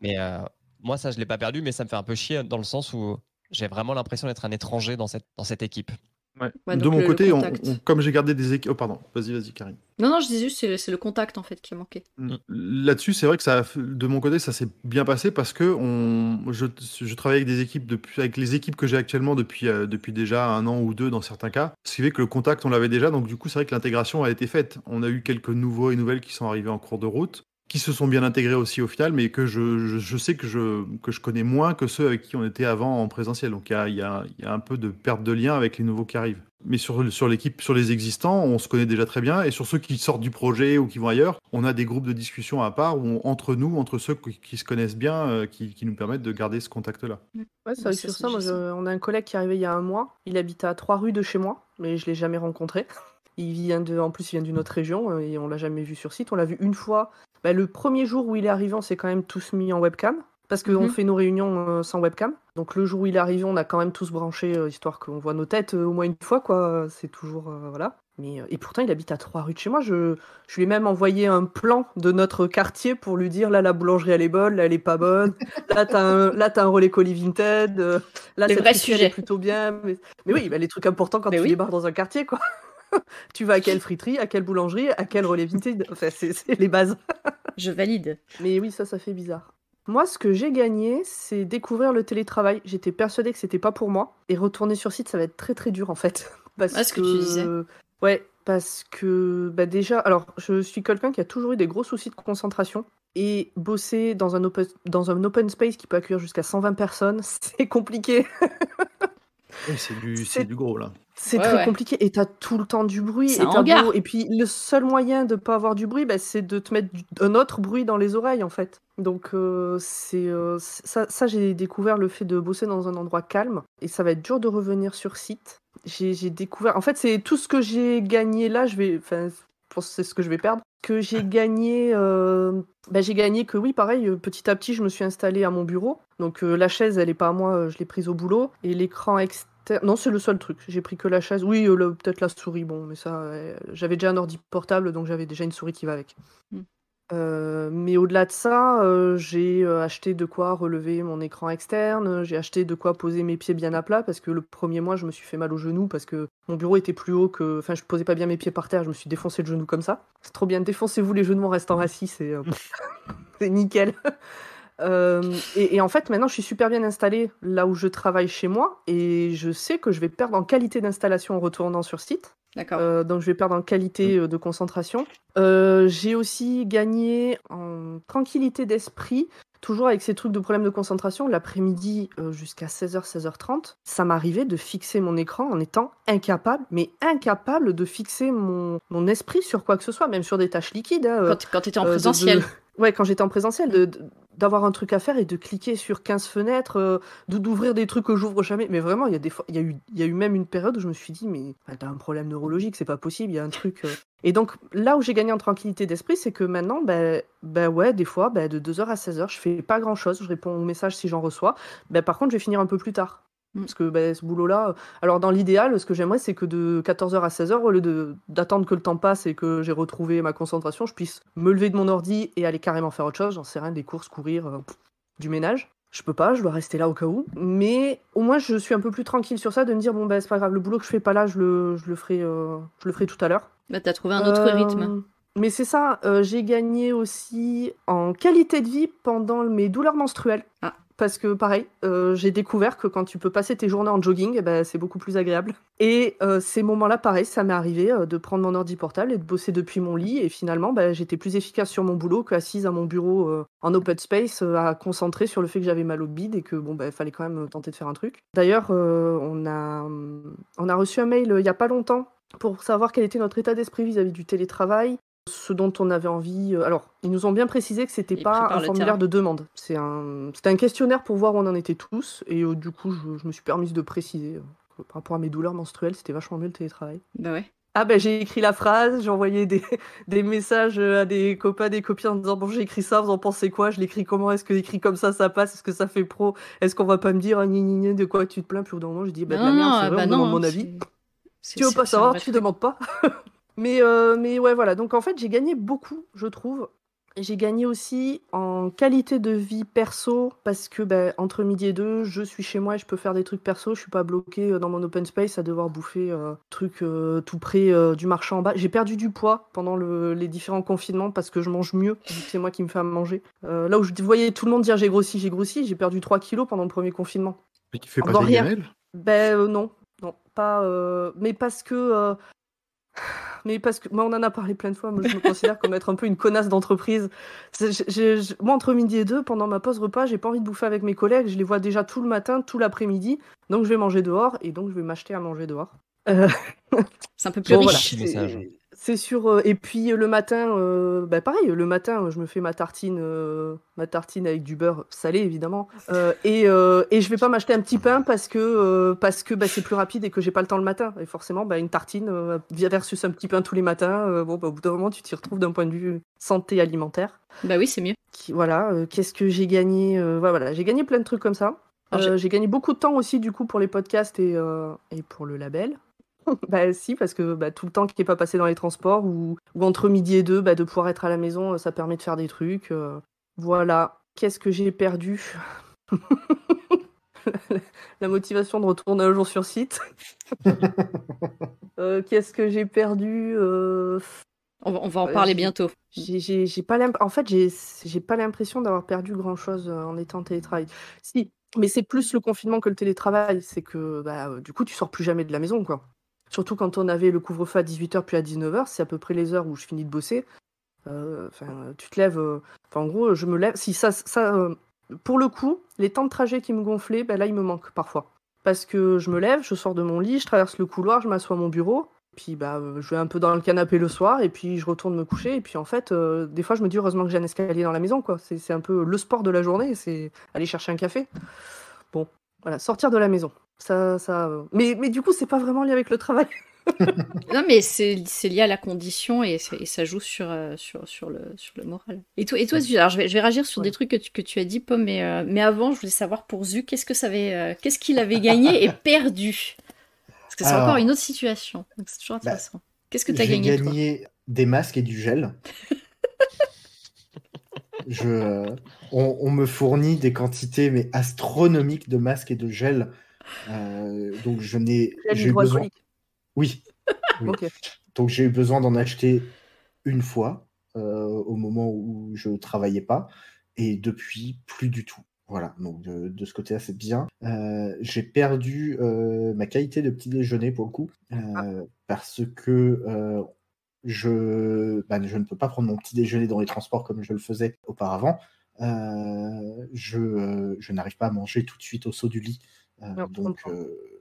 Mais euh, moi, ça, je l'ai pas perdu, mais ça me fait un peu chier dans le sens où j'ai vraiment l'impression d'être un étranger dans cette, dans cette équipe. de mon euh, côté, comme j'ai gardé des équipes. Oh, pardon, vas-y, vas-y, Karine. Non, non, je disais juste, c'est le contact en fait qui manquait. Mm. Mm. Là-dessus, c'est vrai que ça, de mon côté, ça s'est bien passé parce que on, je, je travaille avec des équipes depuis, avec les équipes que j'ai actuellement depuis, euh, depuis déjà un an ou deux dans certains cas. Ce qui fait que le contact, on l'avait déjà, donc du coup, c'est vrai que l'intégration a été faite. On a eu quelques nouveaux et nouvelles qui sont arrivés en cours de route qui se sont bien intégrés aussi au final, mais que je, sais que je, que je connais moins que ceux avec qui on était avant en présentiel. Donc il y a, y a, un peu de perte de lien avec les nouveaux qui arrivent. Mais sur, sur l'équipe, sur les existants, on se connaît déjà très bien. Et sur ceux qui sortent du projet ou qui vont ailleurs, on a des groupes de discussion à part où entre nous, entre ceux qui, se connaissent bien, euh, qui, nous permettent de garder ce contact-là. Ouais, c'est vrai que sur ça, moi, on a un collègue qui est arrivé il y a un mois. Il habite à trois rues de chez moi, mais je l'ai jamais rencontré. Il vient de, en plus, il vient d'une autre région euh, et on l'a jamais vu sur site. On l'a vu une fois. Bah, le premier jour où il est arrivé, on s'est quand même tous mis en webcam parce qu'on on mhm. fait nos réunions euh, sans webcam. Donc le jour où il est arrivé, on a quand même tous branché euh, histoire qu'on voit nos têtes au moins une fois quoi. C'est toujours voilà. Mais et pourtant il habite à trois rues de chez moi. Je, je lui ai même envoyé un plan de notre quartier pour lui dire là la boulangerie elle est bonne, là elle est pas bonne, là t'as un un relais colis vinted, là c'est plutôt bien. Mais, mais oui, bah, les trucs importants quand tu débarques dans un quartier quoi. tu vas à quelle friterie, à quelle boulangerie, à quelle relais Enfin, c'est les bases. je valide. Mais oui, ça, ça fait bizarre. Moi, ce que j'ai gagné, c'est découvrir le télétravail. J'étais persuadée que c'était pas pour moi. Et retourner sur site, ça va être très très dur en fait. Parce ce que... tu disais. Ouais, parce que bah déjà, alors je suis quelqu'un qui a toujours eu des gros soucis de concentration. Et bosser dans un open, dans un open space qui peut accueillir jusqu'à 120 personnes, c'est compliqué. c'est du, du, gros là. C'est très compliqué et t'as tout le temps du bruit. Et, et puis le seul moyen de pas avoir du bruit, bah, c'est de te mettre un autre bruit dans les oreilles en fait. Donc euh, c'est euh, ça, j'ai découvert le fait de bosser dans un endroit calme et ça va être dur de revenir sur site. J'ai découvert, en fait c'est tout ce que j'ai gagné là, je vais, enfin c'est ce que je vais perdre. Que j'ai gagné, euh, bah, j'ai gagné que oui, pareil, petit à petit, je me suis installée à mon bureau. Donc la chaise, elle est pas à moi, je l'ai prise au boulot. Et l'écran externe non, c'est le seul truc. J'ai pris que la chaise. Oui, euh, peut-être la souris, bon, mais ça, euh, j'avais déjà un ordi portable, donc j'avais déjà une souris qui va avec. Mm. Euh, mais au-delà de ça, j'ai acheté de quoi relever mon écran externe, j'ai acheté de quoi poser mes pieds bien à plat, parce que le premier mois, je me suis fait mal au genou, parce que mon bureau était plus haut que... Enfin, je posais pas bien mes pieds par terre, je me suis défoncé le genou comme ça. C'est trop bien, défoncez-vous les genoux en restant assis, c'est nickel. Euh, et, en fait, maintenant, je suis super bien installée là où je travaille chez moi et je sais que je vais perdre en qualité d'installation en retournant sur site. D'accord. Euh, donc, je vais perdre en qualité mm. euh, de concentration. j'ai aussi gagné en tranquillité d'esprit. Toujours avec ces trucs de problèmes de concentration, l'après-midi jusqu'à 16h, 16h30, ça m'arrivait de fixer mon écran en étant incapable, mais incapable de fixer mon, esprit sur quoi que ce soit, même sur des tâches liquides. Hein, quand, tu étais en présentiel. Ouais, quand j'étais en présentiel, d'avoir un truc à faire et de cliquer sur 15 fenêtres, euh, d'ouvrir des trucs que j'ouvre jamais. Mais vraiment, il y, a des fois, y, eu, y a eu même une période où je me suis dit, mais t'as un problème neurologique, c'est pas possible, il y a un truc. Euh. Et donc, là où j'ai gagné en tranquillité d'esprit, c'est que maintenant, ben ben ouais, des fois, ben, de 2h à 16h, je fais pas grand chose, je réponds aux messages si j'en reçois. Ben par contre, je vais finir un peu plus tard. Parce mm. que bah, ce boulot-là, euh, alors dans l'idéal, ce que j'aimerais, c'est que de 14h à 16h, au lieu d'attendre que le temps passe et que j'ai retrouvé ma concentration, je puisse me lever de mon ordi et aller carrément faire autre chose, j'en sais rien, des courses, courir, euh, du ménage. Je peux pas, je dois rester là au cas où. Mais au moins, je suis un peu plus tranquille sur ça, de me dire, bon, bah, c'est pas grave, le boulot que je fais pas là, je le, ferai, euh, je le ferai tout à l'heure. Bah, t'as trouvé un autre rythme. Mais c'est ça, j'ai gagné aussi en qualité de vie pendant mes douleurs menstruelles. Ah parce que pareil, euh, j'ai découvert que quand tu peux passer tes journées en jogging, eh ben, c'est beaucoup plus agréable. Et euh, ces moments-là, pareil, ça m'est arrivé euh, de prendre mon ordi portable et de bosser depuis mon lit. Et finalement, bah, j'étais plus efficace sur mon boulot qu'assise à mon bureau en open space, à concentrer sur le fait que j'avais mal au bide et que bon, ben, fallait quand même tenter de faire un truc. D'ailleurs, on, a, on a reçu un mail il n'y a pas longtemps pour savoir quel était notre état d'esprit vis-à-vis du télétravail, ce dont on avait envie. Euh, alors, ils nous ont bien précisé que c'était pas un formulaire de demande. C'est un, c'était un questionnaire pour voir où on en était tous. Et euh, du coup, je, me suis permise de préciser euh, par rapport à mes douleurs menstruelles, c'était vachement mieux le télétravail. Bah ouais. Ah ben j'ai écrit la phrase, j'ai envoyé des, messages à des copains, des copines en disant bon j'ai écrit ça, vous en pensez quoi Je l'écris comment Est-ce que j'écris comme ça ça passe Est-ce que ça fait pro Est-ce qu'on va pas me dire ah, ni, de quoi tu te plains Puis au bout d'un moment je dis bah, de la merde, c'est bah vrai, mon avis. Tu veux pas savoir, tu demandes pas. Euh, mais, ouais, voilà. Donc en fait, j'ai gagné beaucoup, je trouve. J'ai gagné aussi en qualité de vie perso parce que ben, entre midi et deux, je suis chez moi et je peux faire des trucs perso. Je suis pas bloquée euh, dans mon open space à devoir bouffer euh, truc euh, tout près du marchand en bas. J'ai perdu du poids pendant les différents confinements parce que je mange mieux c'est moi qui me fais à manger. là où je voyais tout le monde dire j'ai grossi, j'ai grossi, j'ai perdu 3 kilos pendant le premier confinement. Mais qui fait pas des Ben non, non, pas. mais parce que mais parce que moi on en a parlé plein de fois, moi je me considère comme être un peu une connasse d'entreprise. Moi entre midi et deux, pendant ma pause repas, j'ai pas envie de bouffer avec mes collègues, je les vois déjà tout le matin, tout l'après-midi, donc je vais manger dehors et donc je vais m'acheter à manger dehors. Euh, C'est un peu plus riche. C'est sûr. Euh, et puis euh, le matin, euh, bah, pareil, le matin, je me fais ma tartine, ma tartine avec du beurre salé, évidemment. et, et, je vais pas m'acheter un petit pain parce que parce que bah, c'est plus rapide et que j'ai pas le temps le matin. Et forcément, bah, une tartine versus un petit pain tous les matins, bon, au bout d'un moment, tu t'y retrouves d'un point de vue santé alimentaire. Bah oui, c'est mieux. voilà. Qu'est-ce que j'ai gagné Voilà, j'ai gagné plein de trucs comme ça. Ah, j'ai gagné beaucoup de temps aussi, du coup, pour les podcasts et pour le label. Bah si, parce que bah, tout le temps qui n'est pas passé dans les transports ou, entre midi et deux, bah, de pouvoir être à la maison, euh, ça permet de faire des trucs. Euh, voilà. Qu'est-ce que j'ai perdu la, motivation de retourner un jour sur site. Euh, qu'est-ce que j'ai perdu on, va, en parler bientôt. J'ai pas en fait, j'ai pas l'impression d'avoir perdu grand-chose en étant télétravail. Si, mais c'est plus le confinement que le télétravail. C'est que bah, du coup, tu sors plus jamais de la maison, quoi. Surtout quand on avait le couvre-feu à 18h puis à 19h, c'est à peu près les heures où je finis de bosser. Euh, enfin, tu te lèves. Euh, enfin, en gros, je me lève. Si ça, ça euh, pour le coup, les temps de trajet qui me gonflaient, ben là, ils me manquent parfois. Parce que je me lève, je sors de mon lit, je traverse le couloir, je m'assois à mon bureau, puis bah, je vais un peu dans le canapé le soir, et puis je retourne me coucher, et puis en fait, des fois, je me dis heureusement que j'ai un escalier dans la maison, quoi. C'est, un peu le sport de la journée, c'est aller chercher un café. Bon, voilà, sortir de la maison. Ça, Mais, du coup, c'est pas vraiment lié avec le travail. non, mais c'est lié à la condition et, ça joue euh, sur, sur, le, sur le moral. Et toi, et toi alors je vais, réagir sur des trucs que tu, as dit, Pomme, mais, euh, mais avant, je voulais savoir pour Zu, qu'est-ce euh, qu'il avait gagné et perdu Parce que c'est encore une autre situation. c'est toujours bah, intéressant. qu'est-ce que tu as gagné J'ai gagné des masques et du gel. je, on, on me fournit des quantités mais astronomiques de masques et de gel euh, donc je n'ai j'ai eu besoin. Oui. Donc j'ai eu besoin d'en acheter une fois euh, au moment où je travaillais pas et depuis plus du tout. Voilà, donc de, ce côté-là, c'est bien. Euh, j'ai perdu ma qualité de petit déjeuner pour le coup, ah. parce que je, bah, je ne peux pas prendre mon petit déjeuner dans les transports comme je le faisais auparavant. je, je n'arrive pas à manger tout de suite au saut du lit euh, donc, euh,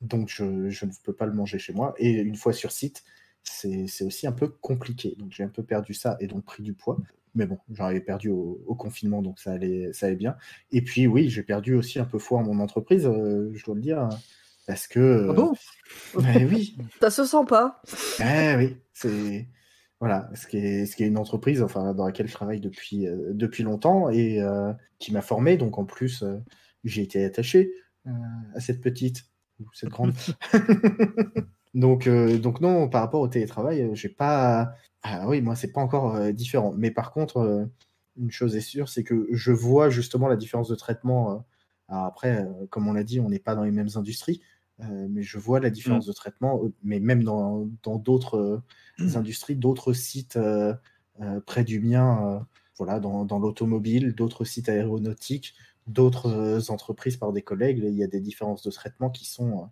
donc je, je, ne peux pas le manger chez moi. Et une fois sur site, c'est aussi un peu compliqué. Donc j'ai un peu perdu ça et donc pris du poids. Mais bon, j'en avais perdu au, confinement, donc ça allait, ça allait bien. Et puis oui, j'ai perdu aussi un peu foi en mon entreprise, euh, je dois le dire. Hein. Parce que. Ah bon mais oui. ça se sent pas. Eh oui, c'est. Voilà, ce qui, est, ce qui est une entreprise enfin, dans laquelle je travaille depuis, depuis longtemps et qui m'a formé. Donc en plus, j'ai été attaché. Euh, à cette petite ou cette grande. donc, euh, donc non, par rapport au télétravail, euh, j'ai pas. Ah oui, moi c'est pas encore différent. Mais par contre, une chose est sûre, c'est que je vois justement la différence de traitement. après, comme on l'a dit, on n'est pas dans les mêmes industries, mais je vois la différence mm. de traitement. Mais même dans d'autres mm. industries, d'autres sites près du mien. voilà, dans l'automobile, d'autres sites aéronautiques, d'autres euh, entreprises par des collègues. Il y a des différences de traitement qui sont, euh,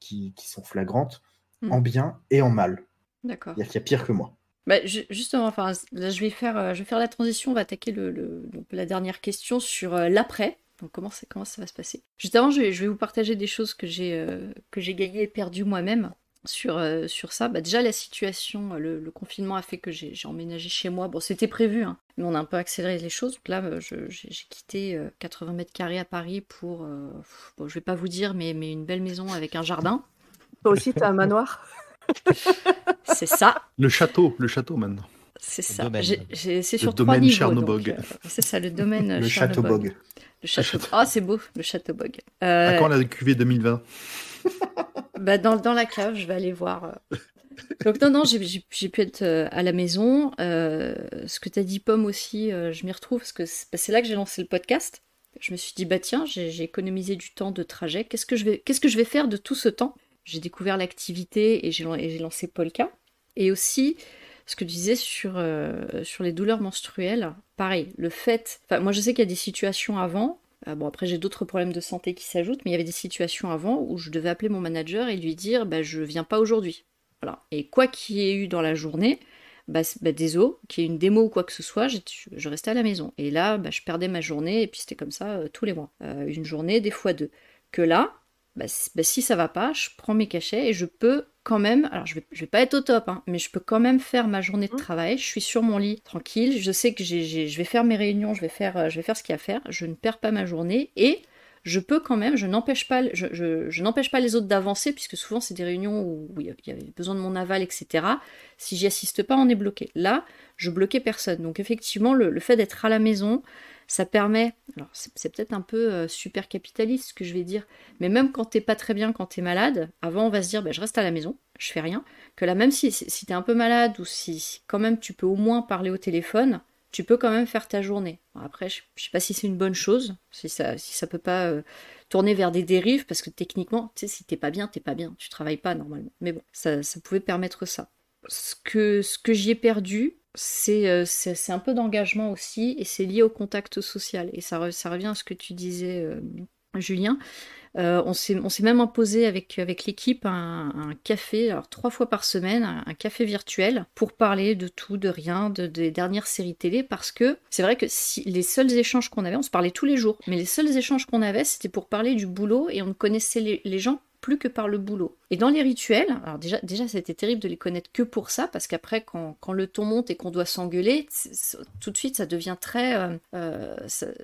qui, sont flagrantes hmm. en bien et en mal. D'accord. Il y a pire que moi. Bah, justement, enfin, je vais faire, euh, je vais faire la transition. On va attaquer le, la dernière question sur l'après. Donc comment ça, comment ça va se passer Justement, je vais, vous partager des choses que j'ai que j'ai gagnées et perdues moi-même sur, euh, sur ça. Bah, déjà, la situation, euh, le, confinement a fait que j'ai emménagé chez moi. Bon, c'était prévu, hein, mais on a un peu accéléré les choses. Donc là, euh, j'ai quitté 80 mètres carrés à Paris pour, bon, je vais pas vous dire, mais, mais une belle maison avec un jardin. Toi aussi, tu as un manoir C'est ça. Le château, le château maintenant. C'est ça. C'est sur le domaine Chernobog. C'est ça, le domaine Le Château Bog. Le château. Ah, oh, c'est beau, le château Bog. À quand la QV 2020 bah, dans, la cave, je vais aller voir. Euh. Donc non, non, j'ai pu être euh, à la maison. Euh, ce que tu as dit, Pomme aussi, je m'y retrouve parce que bah, c'est là que j'ai lancé le podcast. Je me suis dit, bah tiens, j'ai économisé du temps de trajet. Qu'est-ce que, je vais, que je vais faire de tout ce temps J'ai découvert l'activité et j'ai lancé Polka. Et aussi, ce que tu disais sur, sur les douleurs menstruelles, pareil, le fait. moi, je sais qu'il y a des situations avant euh, bon, après, j'ai d'autres problèmes de santé qui s'ajoutent, mais il y avait des situations avant où je devais appeler mon manager et lui dire bah, Je viens pas aujourd'hui. Voilà. Et quoi qu'il y ait eu dans la journée, bah, bah désolé, qu'il y ait une démo ou quoi que ce soit, je restais à la maison. Et là, bah, je perdais ma journée, et puis c'était comme ça euh, tous les mois. Euh, une journée, des fois deux. Que là, bah, bah, si ça va pas, je prends mes cachets et je peux quand même, alors je vais, vais pas être au top, hein, mais je peux quand même faire ma journée de mmh. travail. Je suis sur mon lit, tranquille. Je sais que je vais faire mes réunions, je vais faire, euh, je vais faire ce qu'il y a à faire. Je ne perds pas ma journée et je peux quand même, je n'empêche pas, je, pas les autres d'avancer, puisque souvent c'est des réunions où il y avait besoin de mon aval, etc. Si j'y assiste pas, on est bloqué. Là, je bloquais personne. Donc effectivement, le fait d'être à la maison, ça permet, alors c'est peut-être un peu euh, super capitaliste ce que je vais dire, mais même quand t'es pas très bien, quand t'es malade, avant on va se dire ben, je reste à la maison, je fais rien, que là même si, si t'es un peu malade ou si quand même tu peux au moins parler au téléphone, tu peux quand même faire ta journée. Après, je, sais pas si c'est une bonne chose, si ça, si peut pas euh, tourner vers des dérives, parce que techniquement, si t'es pas bien, t'es pas bien, tu travailles pas normalement. Mais bon, ça, ça pouvait permettre ça. Ce que, ce que j'y ai perdu, euh, c'est un peu d'engagement aussi et c'est lié au contact social. Et ça, revient à ce que tu disais, euh, Julien. Euh, on s'est même imposé avec, avec l'équipe un, café, alors trois fois par semaine, un, café virtuel pour parler de tout, de rien, de, des dernières séries télé, parce que c'est vrai que si, les seuls échanges qu'on avait, on se parlait tous les jours, mais les seuls échanges qu'on avait, c'était pour parler du boulot et on connaissait les, les gens plus que par le boulot. Et dans les rituels, alors déjà, déjà c'était terrible de les connaître que pour ça, parce qu'après, quand, le ton monte et qu'on doit s'engueuler, tout de suite, ça devient très... Euh, euh,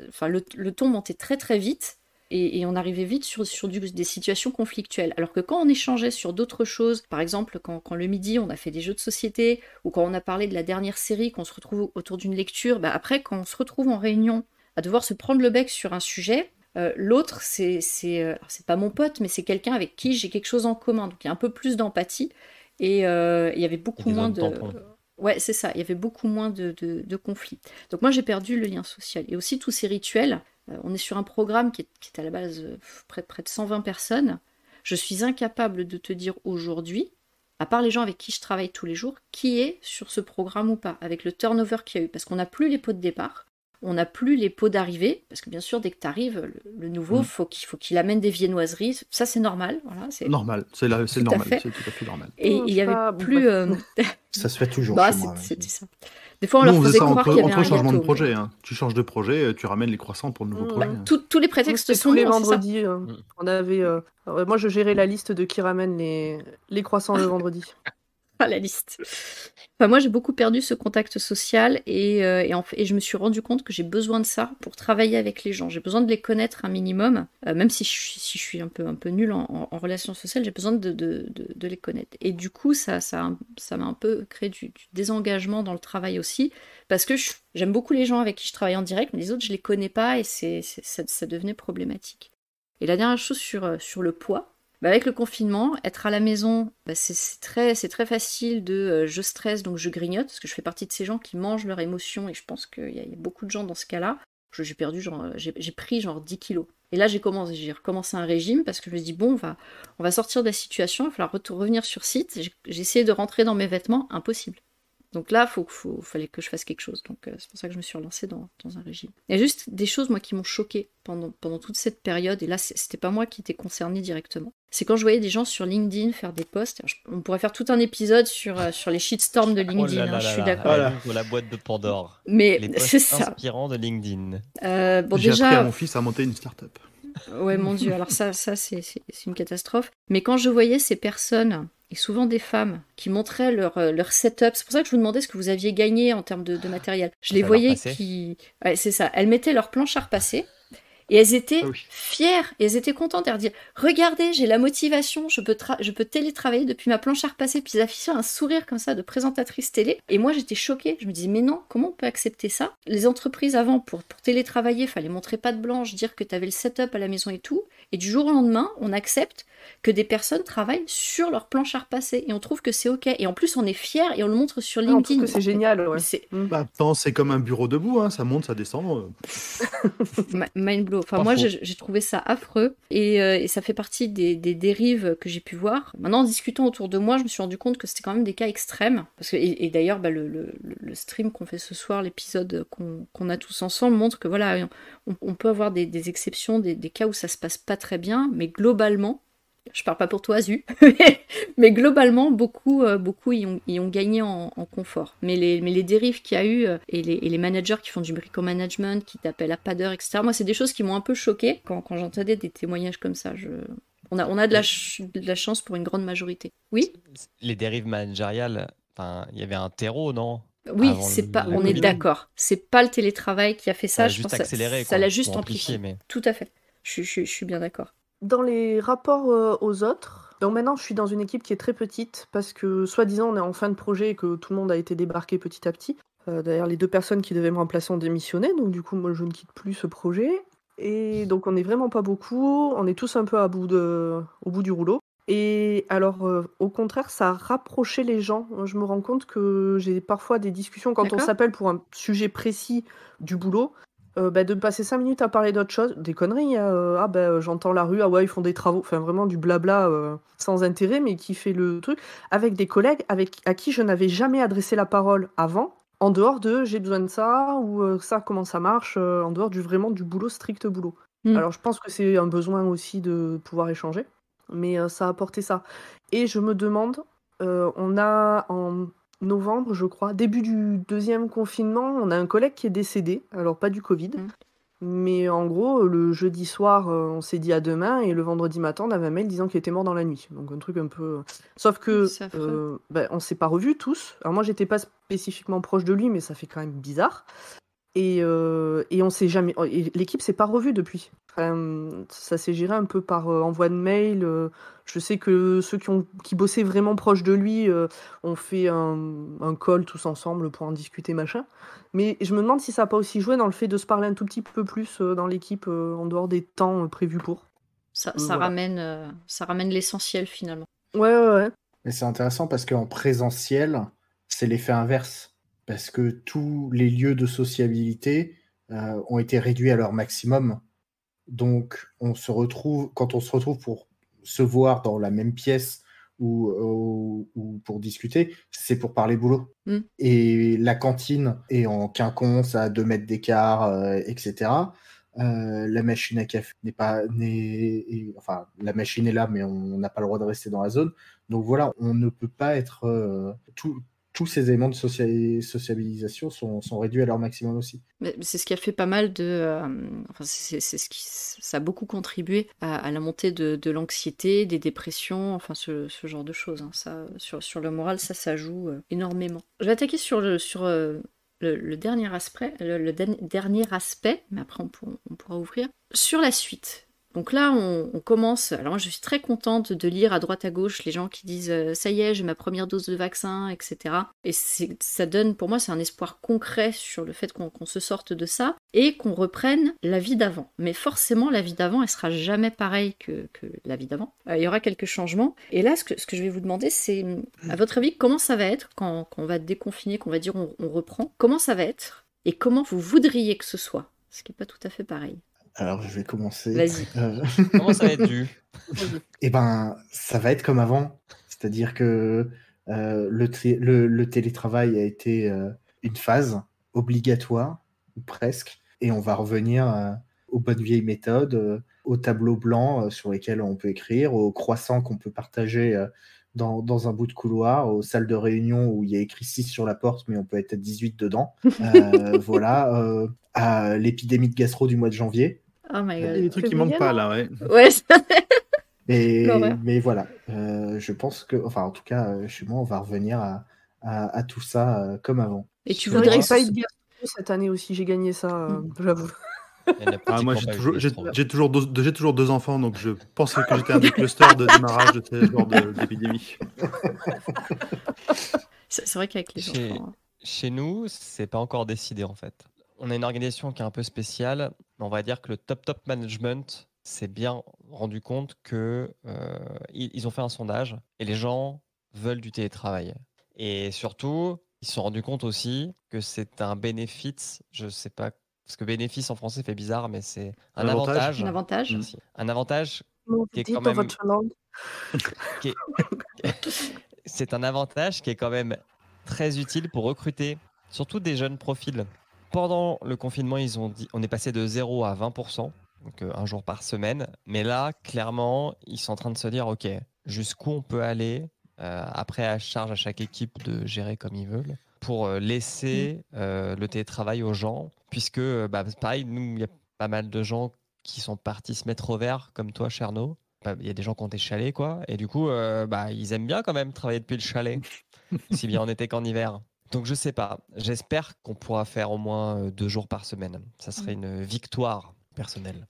enfin, le, ton montait très très vite. Et, on arrivait vite sur, sur des situations conflictuelles. Alors que quand on échangeait sur d'autres choses, par exemple quand, le midi on a fait des jeux de société, ou quand on a parlé de la dernière série, qu'on se retrouve autour d'une lecture, bah après quand on se retrouve en réunion à devoir se prendre le bec sur un sujet, euh, l'autre, c'est euh, c'est pas mon pote, mais c'est quelqu'un avec qui j'ai quelque chose en commun. Donc il y a un peu plus d'empathie et euh, il y avait beaucoup moins de. Ouais, c'est ça. Il y avait beaucoup moins de, de, conflits. Donc moi, j'ai perdu le lien social. Et aussi tous ces rituels. on est sur un programme qui est, à la base près, près, de 120 personnes. Je suis incapable de te dire aujourd'hui, à part les gens avec qui je travaille tous les jours, qui est sur ce programme ou pas, avec le turnover qu'il y a eu. Parce qu'on n'a plus les pots de départ on n'a plus les pots d'arrivée, parce que bien sûr, dès que tu arrives, le, nouveau, il mm. faut qu'il faut qu'il amène des viennoiseries. Ça, c'est normal. c'est normal. C'est normal. C'est tout à fait normal. Et il n'y avait plus. Euh, ça se fait toujours. Bah, ça. Des fois, on leur faisait croire qu'il y avait entre un changement de projet. Hein. Tu changes de projet, tu ramènes les croissants pour le nouveau mm. projet. Bah, tous les prétextes sont tous les vendredis. Euh, mm. on avait. Euh, moi, je gérais la liste de qui ramène les les croissants le vendredi. la liste. moi, j'ai beaucoup perdu ce contact social euh, et, je me suis rendu compte que j'ai besoin de ça pour travailler avec les gens. J'ai besoin de les connaître un minimum, euh, même si je, suis, un peu, un peu nulle en, relations sociales, j'ai besoin de, les connaître. Et du coup, ça m'a un peu créé du, désengagement dans le travail aussi, parce que j'aime beaucoup les gens avec qui je travaille en direct, mais les autres, je les connais pas et c'est ça, devenait problématique. Et la dernière chose sur euh, le poids, bah, avec le confinement, être à la maison, bah, c'est très, très, facile de euh, je stresse donc je grignote, parce que je fais partie de ces gens qui mangent leur émotion et je pense qu'il y, a beaucoup de gens dans ce cas-là. J'ai perdu genre, euh, j'ai pris genre 10 kilos. Et là, j'ai commencé, j'ai recommencé un régime parce que je me dis bon, va, on va sortir de la situation, il va falloir revenir sur site. J'ai essayé de rentrer dans mes vêtements, impossible. Donc là, il fallait que je fasse quelque chose. Donc euh, c'est pour ça que je me suis relancée dans, un régime. Il y a juste des choses, moi, qui m'ont choquée pendant, toute cette période. Et là, c'était pas moi qui étais concernée directement. C'est quand je voyais des gens sur LinkedIn faire des posts. on pourrait faire tout un épisode sur, euh, sur les shitstorms de oh LinkedIn, hein, je suis d'accord. la boîte de Pandore. Mais c'est ça. de LinkedIn. Euh, J'ai appris à mon fils à monter une start-up. Ouais, mon Dieu, alors ça, ça c'est une catastrophe. Mais quand je voyais ces personnes et souvent des femmes qui montraient euh, leur, setup. C'est pour ça que je vous demandais ce que vous aviez gagné en termes de, matériel. Je les voyais qui. c'est ça. Elles mettaient leur planche à repasser et elles étaient ah fières, et elles étaient contentes. Elles disaient Regardez, j'ai la motivation, je peux, je peux télétravailler depuis ma planche à repasser. Puis elles affichaient un sourire comme ça de présentatrice télé. Et moi, j'étais choquée. Je me disais Mais non, comment on peut accepter ça Les entreprises avant, pour, pour télétravailler, fallait montrer pas de blanche, dire que tu avais le setup à la maison et tout. Et du jour au lendemain, on accepte que des personnes travaillent sur leur planche à repasser. Et on trouve que c'est OK. Et en plus, on est fiers et on le montre sur ah, LinkedIn. Ah, c'est génial. Ouais. C'est... Mm. Bah, c'est comme un bureau debout, hein. ça monte, ça descend. Mind blow. Enfin, moi, j'ai trouvé ça affreux et, euh, ça fait partie des, dérives que j'ai pu voir. Maintenant, en discutant autour de moi, je me suis rendu compte que c'était quand même des cas extrêmes. Parce que, et, d'ailleurs, bah, le, stream qu'on fait ce soir, l'épisode qu'on a tous ensemble, montre que voilà, on, peut avoir des, exceptions, des, des cas où ça se passe pas très bien, mais globalement, je parle pas pour toi, Azu, mais globalement, beaucoup, euh, beaucoup y, ont, gagné en, confort. Mais les, dérives qu'il y a eu euh, et les, managers qui font du brico-management, qui t'appellent à pas d'heure, etc., moi, c'est des choses qui m'ont un peu choqué quand, j'entendais des témoignages comme ça. On a, on a de, la chance pour une grande majorité. Oui Les dérives managériales, il y avait un terreau, non oui, c'est pas, on est d'accord. C'est pas le télétravail qui a fait ça. ça juste ça l'a juste amplifié. Tout à fait. je suis bien d'accord dans les rapports euh, aux autres, donc maintenant, je suis dans une équipe qui est très petite parce que, soi-disant, on est en fin de projet et que tout le monde a été débarqué petit à petit. Euh, d'ailleurs, les deux personnes qui devaient me remplacer ont démissionné, donc du coup, moi, je ne quitte plus ce projet. Et donc, on n'est vraiment pas beaucoup, on est tous un peu à bout de... au bout du rouleau. Et alors, euh, au contraire, ça rapprochait les gens. Je me rends compte que j'ai parfois des discussions quand on s'appelle pour un sujet précis du boulot. Euh, bah, de passer 5 minutes à parler d'autre chose, des conneries. Hein, euh, ah bah, j'entends la rue, ah ouais, ils font des travaux, enfin vraiment du blabla euh, sans intérêt, mais qui fait le truc, avec des collègues avec, à qui je n'avais jamais adressé la parole avant, en dehors de j'ai besoin de ça, ou ça, comment ça marche, en dehors du vraiment du boulot, strict boulot. Mm. Alors je pense que c'est un besoin aussi de pouvoir échanger, mais ça a apporté ça. Et je me demande, on a en novembre, je crois, début du deuxième confinement, on a un collègue qui est décédé, alors pas du Covid. Mm. Mais en gros, le jeudi soir, euh, on s'est dit à demain, et le vendredi matin, on avait un mail disant qu'il était mort dans la nuit. Donc un truc un peu. Euh, sauf que euh, ben, on s'est pas revus tous. Alors moi, j'étais pas spécifiquement proche de lui, mais ça fait quand même bizarre. Et, euh, ne on s'est jamais. Oh, l'équipe s'est pas revue depuis. ça s'est géré un peu par euh, envoi de mail. Euh, je sais que ceux qui, bossaient vraiment proche de lui euh, ont fait un, call tous ensemble pour en discuter, machin. Mais je me demande si ça n'a pas aussi joué dans le fait de se parler un tout petit peu plus dans l'équipe en dehors des temps prévus pour. Ça, ramène, ça ramène l'essentiel finalement. Ouais, ouais, ouais. Mais c'est intéressant parce qu'en présentiel, c'est l'effet inverse parce que tous les lieux de sociabilité euh, ont été réduits à leur maximum. Donc, on se retrouve, quand on se retrouve pour se voir dans la même pièce ou, euh, pour discuter, c'est pour parler boulot. Mm. Et la cantine est en quinconce à 2 mètres d'écart, euh, etc. la machine à café n'est pas enfin la machine est là mais on n'a pas le droit de rester dans la zone donc voilà on ne peut pas être tout, tous ces éléments de sociabilisation sont, réduits à leur maximum aussi. C'est ce qui a fait pas mal de. Euh, enfin, c'est ce qui ça a beaucoup contribué à, la montée de, l'anxiété, des dépressions, enfin ce, genre de choses. Hein. Ça, sur, le moral, ça, ça joue euh, énormément. Je vais attaquer sur le sur euh, le, dernier aspect, le, dernier aspect, mais après on pourra ouvrir sur la suite donc là, on, commence. Alors moi, je suis très contente de lire à droite à gauche les gens qui disent euh, ⁇ ça y est, j'ai ma première dose de vaccin, etc. ⁇ Et ça donne, pour moi, c'est un espoir concret sur le fait qu'on se sorte de ça et qu'on reprenne la vie d'avant. Mais forcément, la vie d'avant, elle sera jamais pareille que, la vie d'avant. Euh, il y aura quelques changements. Et là, ce que, je vais vous demander, c'est, à votre avis, comment ça va être quand, on va déconfiner, qu'on va dire on reprend Comment ça va être Et comment vous voudriez que ce soit Ce qui n'est pas tout à fait pareil. Alors, je vais commencer. Vas-y. Euh, Comment ça va être dû Eh ben, ça va être comme avant. C'est-à-dire que euh, le, télétravail a été euh, une phase obligatoire, ou presque, et on va revenir aux bonnes vieilles méthodes, aux tableaux blancs sur lesquels on peut écrire, aux croissants qu'on peut partager dans, dans, un bout de couloir, aux salles de réunion où il y a écrit 6 sur la porte, mais on peut être à 18 dedans. voilà. à l'épidémie de gastro du mois de janvier. Oh Il y a des trucs qui manquent pas là, ouais. Ouais, mais voilà, euh, je pense que, enfin, en tout cas, euh, chez moi, on va revenir à, tout ça euh, comme avant. Et tu voudrais pas bien cette année aussi, j'ai gagné ça, mm. j'avoue. Ah, moi, j'ai toujours, j'ai, toujours, deux, enfants, donc je pensais que j'étais un des clusters de démarrage de ce genre d'épidémie. C'est, vrai qu'avec les enfants. Hein. Chez nous, c'est pas encore décidé en fait on a une organisation qui est un peu spéciale. On va dire que le top top management s'est bien rendu compte que euh, ils, ont fait un sondage et les gens veulent du télétravail. Et surtout, ils se sont rendus compte aussi que c'est un bénéfice. Je sais pas parce que bénéfice en français fait bizarre, mais c'est un, avantage. Un avantage. Un avantage. c'est un avantage qui est quand même très utile pour recruter, surtout des jeunes profils pendant le confinement, ils ont dit, on est passé de 0 à 20%, donc euh, un jour par semaine. Mais là, clairement, ils sont en train de se dire, OK, jusqu'où on peut aller euh, après à charge à chaque équipe de gérer comme ils veulent pour euh, laisser mm. le télétravail aux gens, puisque bah, pareil, nous, il y a pas mal de gens qui sont partis se mettre au vert, comme toi, Cherno. Bah, il y a des gens qui ont des chalets, quoi. Et du coup, bah, ils aiment bien quand même travailler depuis le chalet, si bien en été qu'en hiver. Donc je sais pas. J'espère qu'on pourra faire au moins euh, deux jours par semaine. Ça serait mm. une victoire personnelle.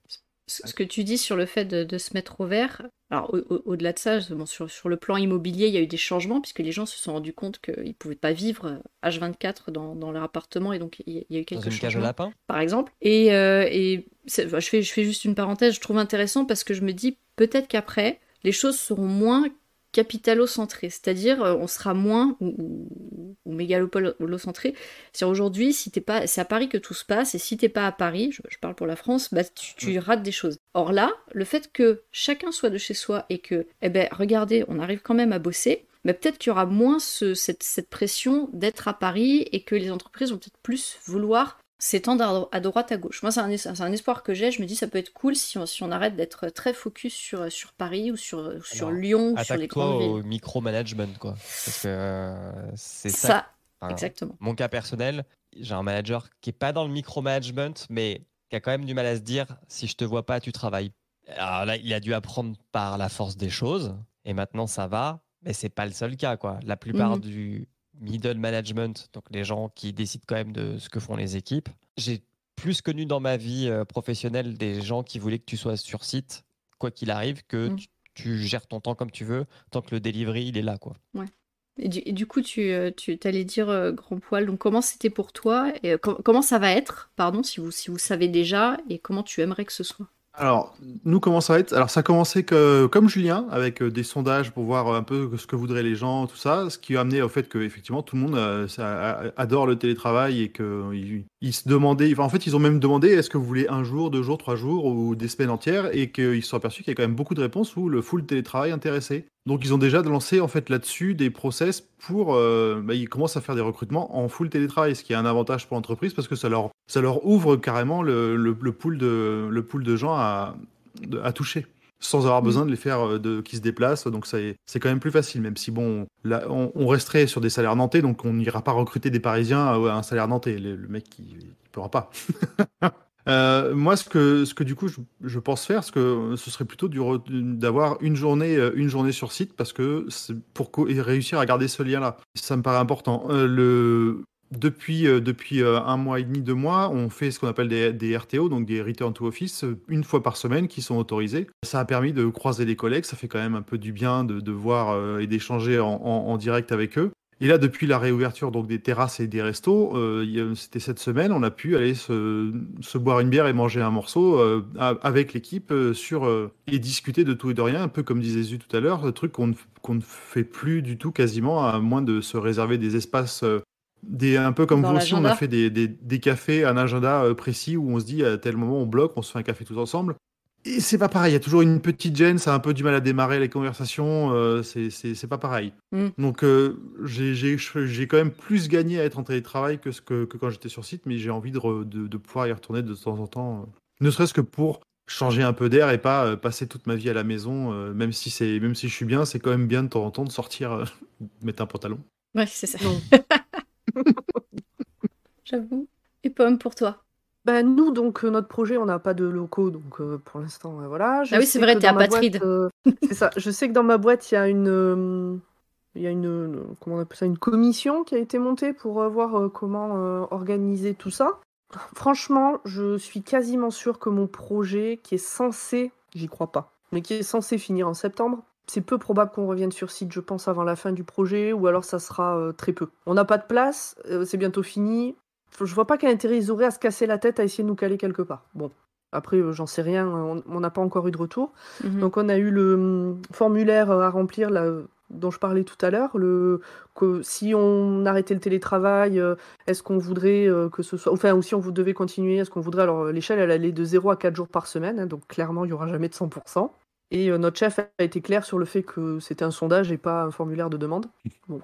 Ce que tu dis sur le fait de, se mettre au vert, alors au-delà de ça, sur, le plan immobilier, il y a eu des changements puisque les gens se sont rendus compte qu'ils ne pouvaient pas vivre H24 euh, dans, leur appartement et donc il y, a eu quelques dans une cage lapin. par exemple. Et, euh, et je fais juste une parenthèse, je trouve intéressant parce que je me dis peut-être qu'après, les choses seront moins capitalocentré, c'est-à-dire euh, on sera moins ou, ou, centré C'est aujourd'hui, si t'es pas, c'est à Paris que tout se passe, et si t'es pas à Paris, je, parle pour la France, bah tu, mm. rates des choses. Or là, le fait que chacun soit de chez soi et que, eh ben, regardez, on arrive quand même à bosser. Mais bah, peut-être qu'il y aura moins cette, pression d'être à Paris et que les entreprises vont peut-être plus vouloir s'étendre à droite à gauche. Moi, c'est un, espoir que j'ai. Je me dis, ça peut être cool si on, si on arrête d'être très focus sur, sur Paris ou sur, sur Lyon ou sur les au micro-management, quoi. Euh, c'est ça. exactement. Mon cas personnel, j'ai un manager qui n'est pas dans le micro-management, mais qui a quand même du mal à se dire, si je te vois pas, tu travailles. Alors là, il a dû apprendre par la force des choses, et maintenant ça va, mais c'est pas le seul cas, quoi. La plupart mhm. du middle management, donc les gens qui décident quand même de ce que font les équipes. J'ai plus connu dans ma vie euh, professionnelle des gens qui voulaient que tu sois sur site, quoi qu'il arrive, que mm. tu, gères ton temps comme tu veux, tant que le delivery, il est là. quoi. Ouais. Et du, coup, tu, euh, tu allais dire euh, grand poil, donc comment c'était pour toi et, comment ça va être, pardon, si vous, si vous savez déjà, et comment tu aimerais que ce soit alors, nous, comment ça Alors, ça a commencé que, comme Julien, avec euh, des sondages pour voir un peu ce que voudraient les gens, tout ça, ce qui a amené au fait que, effectivement, tout le monde euh, adore le télétravail et qu'ils euh, ils se demandaient, enfin, en fait, ils ont même demandé est-ce que vous voulez un jour, deux jours, trois jours ou des semaines entières et qu'ils se sont aperçus qu'il y a quand même beaucoup de réponses où le full télétravail intéressait. Donc ils ont déjà lancé en fait là-dessus des process pour euh, bah, ils commencent à faire des recrutements en full télétravail, ce qui est un avantage pour l'entreprise parce que ça leur ça leur ouvre carrément le, le, pool de le pool de gens à, à toucher sans avoir mmh. besoin de les faire euh, de qui se déplacent donc c'est quand même plus facile même si bon là on, resterait sur des salaires nantais donc on n'ira pas recruter des parisiens euh, à, un salaire nantais le, mec il, pourra pas Euh, moi, ce que, ce que du coup, je, pense faire, ce, que, ce serait plutôt d'avoir une journée, euh, une journée sur site parce que pour réussir à garder ce lien-là, ça me paraît important. Euh, depuis, depuis un mois et demi, deux mois, on fait ce qu'on appelle des, RTO, donc des Return to Office, une fois par semaine qui sont autorisés. Ça a permis de croiser les collègues, ça fait quand même un peu du bien de, voir et d'échanger en, direct avec eux. Et là, depuis la réouverture donc des terrasses et des restos, euh, c'était cette semaine, on a pu aller se, boire une bière et manger un morceau euh, avec l'équipe euh, sur et discuter de tout et de rien, un peu comme disait Zu tout à l'heure, le truc qu'on ne, fait plus du tout quasiment, à moins de se réserver des espaces. des, un peu comme vous aussi, on a fait des, des, des cafés, un agenda précis où on se dit à tel moment on bloque, on se fait un café tous ensemble c'est pas pareil. Il y a toujours une petite gêne, ça a un peu du mal à démarrer les conversations. Euh, c'est pas pareil. Mm. Donc, euh, j'ai quand même plus gagné à être en télétravail que, ce que, que quand j'étais sur site, mais j'ai envie de, de, pouvoir y retourner de temps en temps, euh. ne serait-ce que pour changer un peu d'air et pas passer toute ma vie à la maison, même si c'est même si je suis bien, c'est quand même bien de temps en temps de sortir, mettre un pantalon. Ouais, c'est ça. J'avoue. Et pomme pour toi. Bah, nous, donc, euh, notre projet, on n'a pas de locaux, donc euh, pour l'instant, euh, voilà. Je ah oui, c'est vrai, t'es apatride. c'est ça. Je sais que dans ma boîte, il y a une. il y a une, ça, une commission qui a été montée pour voir comment organiser tout ça. Franchement, je suis quasiment sûre que mon projet, qui est censé, j'y crois pas, mais qui est censé finir en septembre, c'est peu probable qu'on revienne sur site, je pense, avant la fin du projet, ou alors ça sera très peu. On n'a pas de place, c'est bientôt fini, je vois pas quel intérêt ils auraient à se casser la tête à essayer de nous caler quelque part. Bon, après, euh, j'en sais rien, euh, on n'a pas encore eu de retour. Mhm. Donc, on a eu le hum, formulaire euh, à remplir là, dont je parlais tout à l'heure, que si on arrêtait le télétravail, est-ce qu'on voudrait que ce soit, enfin, ou si on devait continuer, est-ce qu'on voudrait, alors l'échelle, elle allait de 0 à 4 jours par semaine, hein, donc clairement, il n'y aura jamais de 100%. Et notre chef a été clair sur le fait que c'était un sondage et pas un formulaire de demande.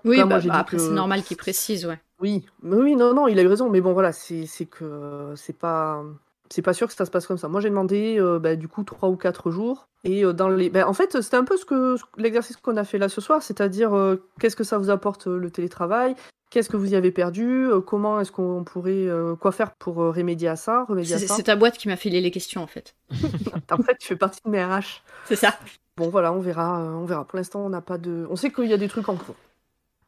oui, après, bah, bah, c'est normal qu'il précise, ouais. Oui, oui, non, non, il a eu raison, mais bon, voilà, c'est que euh, c'est pas c'est pas sûr que ça se passe comme ça. Moi, j'ai demandé euh, bah, du coup trois ou quatre jours. Et euh, dans les, bah, en fait, c'était un peu ce que l'exercice qu'on a fait là ce soir, c'est-à-dire qu'est-ce que ça vous apporte le télétravail, qu'est-ce que vous y avez perdu, comment est-ce qu'on pourrait quoi faire pour remédier à ça, C'est ta boîte qui m'a filé les questions en fait. en fait, tu fais partie de mes RH. C'est ça. Bon voilà, on verra, on verra. Pour l'instant, on n'a pas de, on sait qu'il y a des trucs en cours.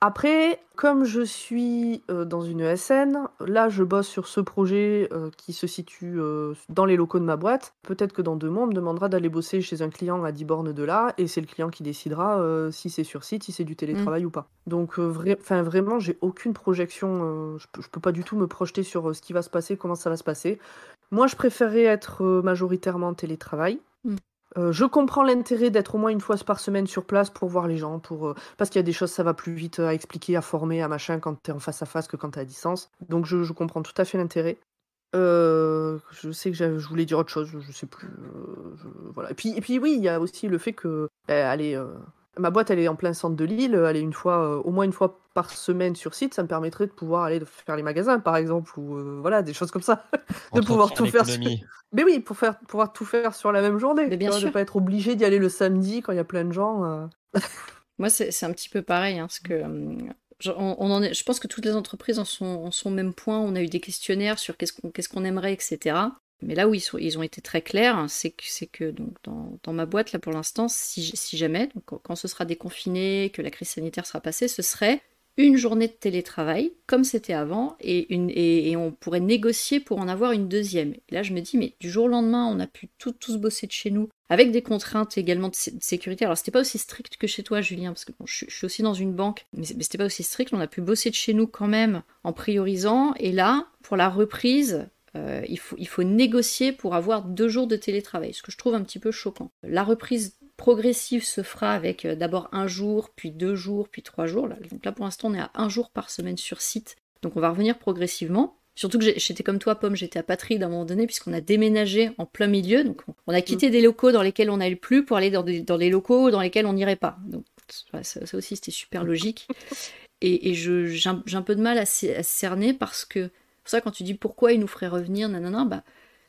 Après, comme je suis euh, dans une ESN, là je bosse sur ce projet euh, qui se situe euh, dans les locaux de ma boîte. Peut-être que dans deux mois, on me demandera d'aller bosser chez un client à 10 bornes de là, et c'est le client qui décidera si c'est sur site, si c'est du télétravail mm. ou pas. Donc enfin, vraiment, j'ai aucune projection, je ne peux pas du tout me projeter sur ce qui va se passer, comment ça va se passer. Moi, je préférerais être majoritairement télétravail. Mm. Euh, je comprends l'intérêt d'être au moins une fois par semaine sur place pour voir les gens, pour euh, parce qu'il y a des choses ça va plus vite euh, à expliquer, à former, à machin quand t'es en face à face que quand t'es à distance. Donc je, comprends tout à fait l'intérêt. je sais que je voulais dire autre chose, je sais plus. voilà. Et puis oui, il y a aussi le fait que ben, allez Ma boîte, elle est en plein centre de Lille. Elle est une fois, euh, au moins une fois par semaine sur site. Ça me permettrait de pouvoir aller faire les magasins, par exemple, ou euh, voilà, des choses comme ça. de pouvoir tout faire. Sur... Mais oui, pour faire, pouvoir tout faire sur la même journée. Mais bien sûr. De pas être obligé d'y aller le samedi quand il y a plein de gens. Euh. Moi, c'est un petit peu pareil, hein, que. Je, on, en est, je pense que toutes les entreprises en sont, au même point. On a eu des questionnaires sur qu'est-ce qu'on aimerait, etc. Mais là où ils, ont été très clairs, c'est que, dans, ma boîte, là pour l'instant, si, jamais, quand, ce sera déconfiné, que la crise sanitaire sera passée, ce serait une journée de télétravail, comme c'était avant, et, on pourrait négocier pour en avoir une deuxième. Et là, je me dis, mais du jour au lendemain, on a pu tous bosser de chez nous, avec des contraintes également de, sécurité. Alors, c'était pas aussi strict que chez toi, Julien, parce que je, suis aussi dans une banque, mais, mais c'était pas aussi strict. On a pu bosser de chez nous quand même, en priorisant. Et là, pour la reprise, euh, il, faut, négocier pour avoir deux jours de télétravail, ce que je trouve un petit peu choquant. La reprise progressive se fera avec euh, d'abord un jour, puis deux jours, puis trois jours. Donc là pour l'instant on est à un jour par semaine sur site. Donc on va revenir progressivement. Surtout que j'étais comme toi, Pomme, j'étais à Patrie d'un moment donné, puisqu'on a déménagé en plein milieu. Donc, on a quitté mm. des locaux dans lesquels on n'allait plus pour aller dans des, locaux dans lesquels on n'irait pas. Donc, ça, aussi, c'était super logique. Et, j'ai un, peu de mal à cerner parce que pour ça, quand tu dis pourquoi ils nous feraient revenir, nanana, bah,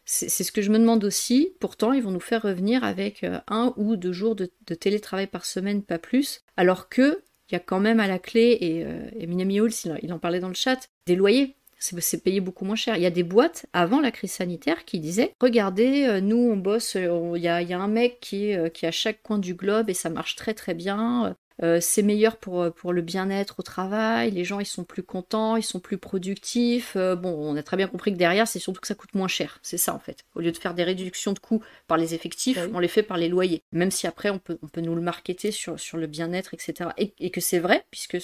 c'est ce que je me demande aussi. Pourtant, ils vont nous faire revenir avec euh, un ou deux jours de, télétravail par semaine, pas plus. Alors que il y a quand même à la clé, et, euh, Minami Hulse, il, en parlait dans le chat, des loyers. Bah, c'est payé beaucoup moins cher. Il y a des boîtes avant la crise sanitaire qui disaient Regardez, euh, nous on bosse, il y, a un mec qui, qui est à chaque coin du globe et ça marche très très bien. Euh, c'est meilleur euh, pour, le bien-être au travail, les gens ils sont plus contents, ils sont plus productifs. Euh, bon, on a très bien compris que derrière, c'est surtout que ça coûte moins cher. C'est ça en fait. Au lieu de faire des réductions de coûts par les effectifs, bah on les fait par les loyers. Même si après, on peut, nous le marketer sur, le bien-être, etc. Et, que c'est vrai, puisque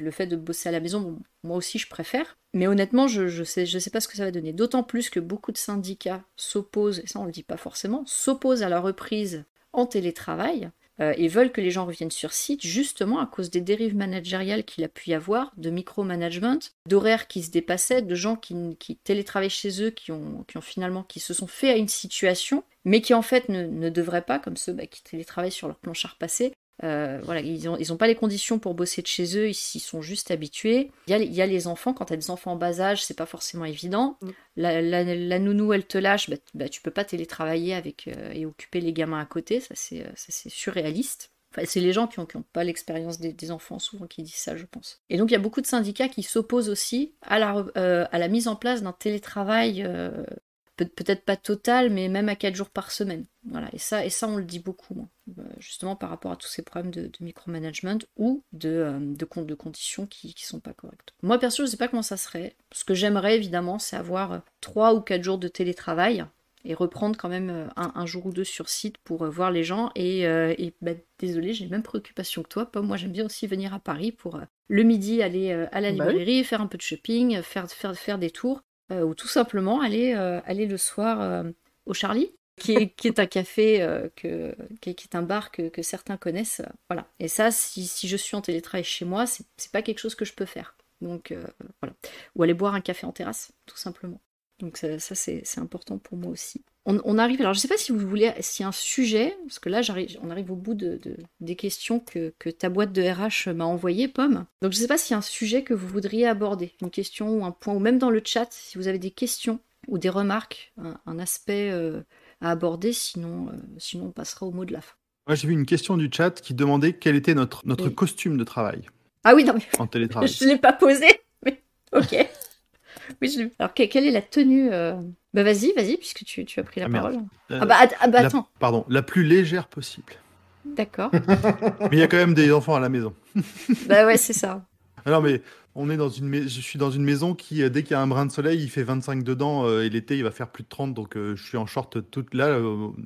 le fait de bosser à la maison, moi aussi je préfère. Mais honnêtement, je ne sais, sais pas ce que ça va donner. D'autant plus que beaucoup de syndicats s'opposent, et ça on ne le dit pas forcément, s'opposent à la reprise en télétravail et euh, veulent que les gens reviennent sur site justement à cause des dérives managériales qu'il a pu y avoir, de micromanagement, d'horaires qui se dépassaient, de gens qui, qui télétravaillent chez eux, qui ont, finalement, qui se sont fait à une situation, mais qui en fait ne, devraient pas, comme ceux bah, qui télétravaillent sur leur planchard passé. Euh, voilà, ils n'ont pas les conditions pour bosser de chez eux, ils s'y sont juste habitués. Il y a, les enfants, quand tu as des enfants en bas âge, c'est pas forcément évident. Mm. La, nounou, elle te lâche, bah, bah tu peux pas télétravailler avec, euh, et occuper les gamins à côté, ça c'est euh, surréaliste. c'est les gens qui n'ont ont pas l'expérience des, enfants souvent qui disent ça, je pense. Et donc il y a beaucoup de syndicats qui s'opposent aussi à la, à la mise en place d'un télétravail peut-être pas total, mais même à 4 jours par semaine. Voilà, et ça, et ça on le dit beaucoup, hein. euh, justement par rapport à tous ces problèmes de, micromanagement ou de, euh, de, de conditions qui ne sont pas correctes. Moi, perso, je sais pas comment ça serait. Ce que j'aimerais, évidemment, c'est avoir 3 euh, ou 4 jours de télétravail et reprendre quand même un, jour ou deux sur site pour voir les gens. Et, et bah, désolé, j'ai les mêmes préoccupations que toi. Moi, j'aime bien aussi venir à Paris pour le midi aller à la bah librairie, faire un peu de shopping, faire, faire des tours. Euh, ou tout simplement aller, euh, aller le soir euh, au Charlie. Qui est, qui est, un café, qui, est, un bar que, certains connaissent. voilà. Et ça, si, si, je suis en télétravail chez moi, c'est pas quelque chose que je peux faire. Donc voilà. Ou aller boire un café en terrasse, tout simplement. Donc ça, ça c'est important pour moi aussi on, arrive, alors je ne sais pas si vous voulez, si un sujet, parce que là on arrive au bout de, des questions que, ta boîte de RH m'a envoyées, Pomme. Donc je ne sais pas si un sujet que vous voudriez aborder, une question ou un point, ou même dans le chat, si vous avez des questions ou des remarques, un, aspect euh, à aborder, sinon, euh, sinon on passera au mot de la fin. Moi j'ai vu une question du chat qui demandait quel était notre, notre costume de travail. Ah oui, non, mais... En télétravail. je ne l'ai pas posé, mais ok. oui, je... Alors quelle est la tenue euh, bah vas-y, vas-y, puisque tu, tu, as pris la ah, parole. Euh, ah bah, ah, bah attends. Pardon, la plus légère possible. D'accord. mais il y a quand même des enfants à la maison. bah ouais, c'est ça. Alors ah, mais on est dans une je suis dans une maison qui euh, dès qu'il y a un brin de soleil, il fait 25 dedans euh, et l'été il va faire plus de 30 donc je suis en short toute là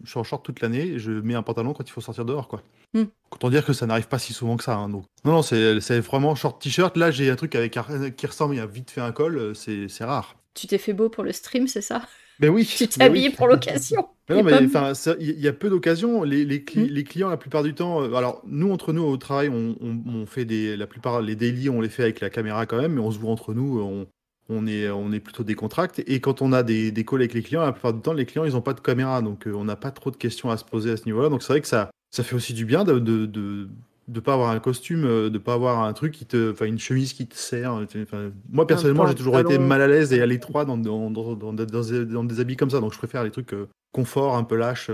je suis en short toute l'année, je mets un pantalon quand il faut sortir dehors quoi. Mm. Autant dire que ça n'arrive pas si souvent que ça hein, Non non, c'est vraiment short t-shirt, là j'ai un truc avec qui ressemble à vite fait un col, c'est rare tu t'es fait beau pour le stream, c'est ça ben oui. Tu t'es ben habillé pour l'occasion. il y a peu d'occasions. Les, mm. clients, la plupart du temps, euh, alors nous, entre nous, au travail, on, fait des, la plupart, les daily, on les fait avec la caméra quand même, mais on se voit entre nous, euh, on, est, on est plutôt Et quand on a des, des calls avec les clients, la plupart du temps, les clients, ils n'ont pas de caméra, donc euh, on n'a pas trop de questions à se poser à ce niveau-là. Donc c'est vrai que ça, ça fait aussi du bien de de pas avoir un costume, euh, de pas avoir un truc qui te, enfin une chemise qui te sert. Euh, moi personnellement, j'ai toujours été mal à l'aise et à l'étroit dans, dans, dans, dans, des habits comme ça, donc je préfère les trucs euh, confort, un peu lâche.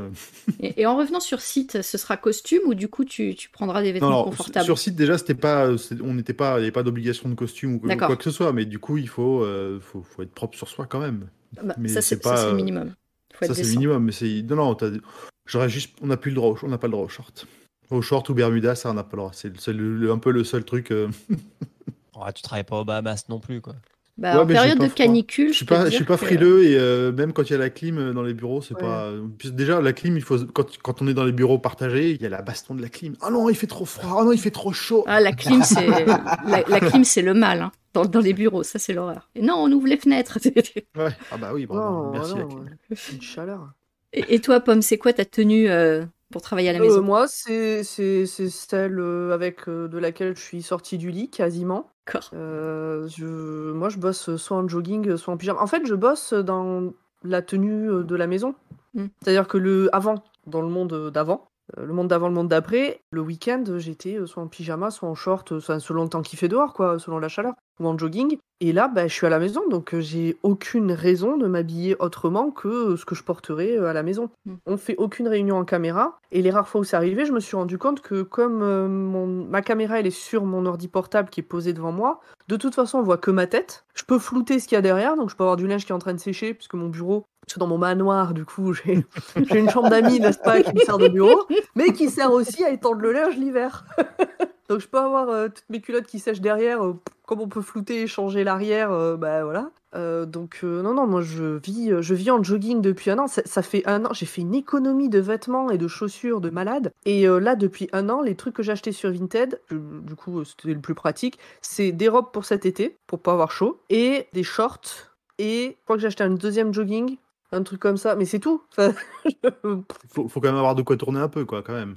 et, en revenant sur site, ce sera costume ou du coup tu, tu prendras des vêtements confortables Sur site déjà, c'était pas, on n'était pas, il n'y avait pas d'obligation de costume ou, quoi que ce soit, mais du coup il faut, faut, être propre sur soi quand même. Ah bah, mais ça c'est le minimum. ça c'est le minimum, mais c'est non non, juste, on n'a plus le droit, on n'a pas le droit short. Au short ou Bermuda, ça, on n'a pas le droit. C'est un peu le seul truc. Tu euh. ne tu travailles pas au Bahamas non plus, quoi. Bah, en période de canicule, je suis je suis pas frileux et euh, même quand il y a la clim euh, dans les bureaux, c'est ouais. pas. Déjà, la clim, il faut quand, quand, on est dans les bureaux partagés, il y a la baston de la clim. Ah non, il fait trop froid. Ah non, il fait trop chaud. Ah la clim, c'est la, c'est le mal. Hein. Dans, les bureaux, ça c'est l'horreur. Et non, on ouvre les fenêtres. Ah bah oui, bravo. merci. Une chaleur. Et, toi, Pomme, c'est quoi ta tenue pour travailler à la euh, maison Moi, c'est celle euh, avec euh, de laquelle je suis sortie du lit quasiment. Je, moi, je bosse soit en jogging, soit en pyjama. En fait, je bosse dans la tenue de la maison. Mmh. C'est-à-dire que le avant, dans le monde d'avant, euh, le monde d'avant, le monde d'après, le week-end, j'étais euh, soit en pyjama, soit en short, soit euh, selon le temps qu'il fait dehors, quoi, selon la chaleur, ou en jogging. Et là, bah, je suis à la maison, donc j'ai aucune raison de m'habiller autrement que ce que je porterais à la maison. Mm. On fait aucune réunion en caméra, et les rares fois où c'est arrivé, je me suis rendu compte que comme ma caméra elle est sur mon ordi portable qui est posé devant moi, de toute façon on voit que ma tête. Je peux flouter ce qu'il y a derrière, donc je peux avoir du linge qui est en train de sécher, puisque mon bureau parce dans mon manoir, du coup, j'ai une chambre d'amis, n'est-ce pas, qui me sert de bureau, mais qui sert aussi à étendre le linge l'hiver. Donc je peux avoir euh, toutes mes culottes qui sèchent derrière, euh, comme on peut flouter et changer l'arrière, euh, bah voilà. donc non, non, moi je vis, je vis en jogging depuis un an. Ça, fait un an, j'ai fait une économie de vêtements et de chaussures de malade. Et là, depuis un an, les trucs que j'ai acheté sur Vinted, du coup c'était le plus pratique, c'est des robes pour cet été, pour pas avoir chaud, et des shorts. Et je crois que j'ai acheté un deuxième jogging un truc comme ça, mais c'est tout. faut, quand même avoir de quoi tourner un peu, quoi, quand même.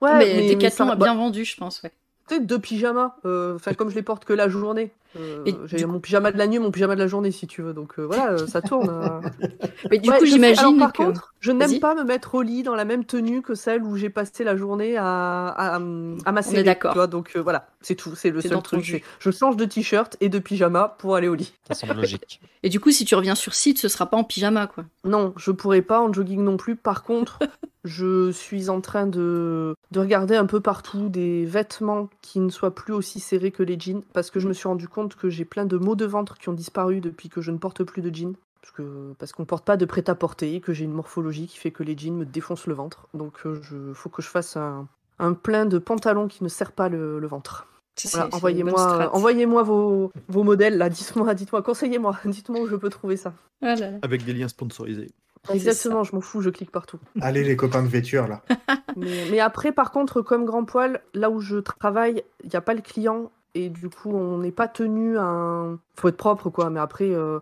Ouais, mais, tes Decathlon bah, bien vendu, je pense, ouais. deux pyjamas, euh, comme je les porte que la journée, euh, j'ai mon pyjama de la nuit, mon pyjama de la journée, si tu veux. Donc euh, voilà, euh, ça tourne. Mais du coup, j'imagine. Par que... contre, je n'aime pas me mettre au lit dans la même tenue que celle où j'ai passé la journée à, à, On est d'accord. Donc voilà, c'est tout. C'est le seul truc. Je change de t-shirt et de pyjama pour aller au lit. Ça logique. Et du coup, si tu reviens sur site, ce sera pas en pyjama, quoi. Non, je pourrais pas en jogging non plus. Par contre, je suis en train de, de regarder un peu partout des vêtements qui ne soient plus aussi serrés que les jeans parce que je me suis rendu compte que j'ai plein de maux de ventre qui ont disparu depuis que je ne porte plus de jeans. Parce qu'on parce qu'on porte pas de prêt-à-porter, que j'ai une morphologie qui fait que les jeans me défoncent le ventre. Donc il euh, faut que je fasse un, un, plein de pantalons qui ne serrent pas le, ventre. Voilà, envoyez-moi, envoyez-moi vos, vos, modèles là, dites-moi, dites-moi, conseillez-moi, dites-moi où je peux trouver ça. Ah Avec des liens sponsorisés. Exactement, je m'en fous, je clique partout. Allez les copains de vêture là. mais, mais, après, par contre, comme grand poil, là où je travaille, il n'y a pas le client et du coup, on n'est pas tenu à un. Faut être propre, quoi. Mais après, euh,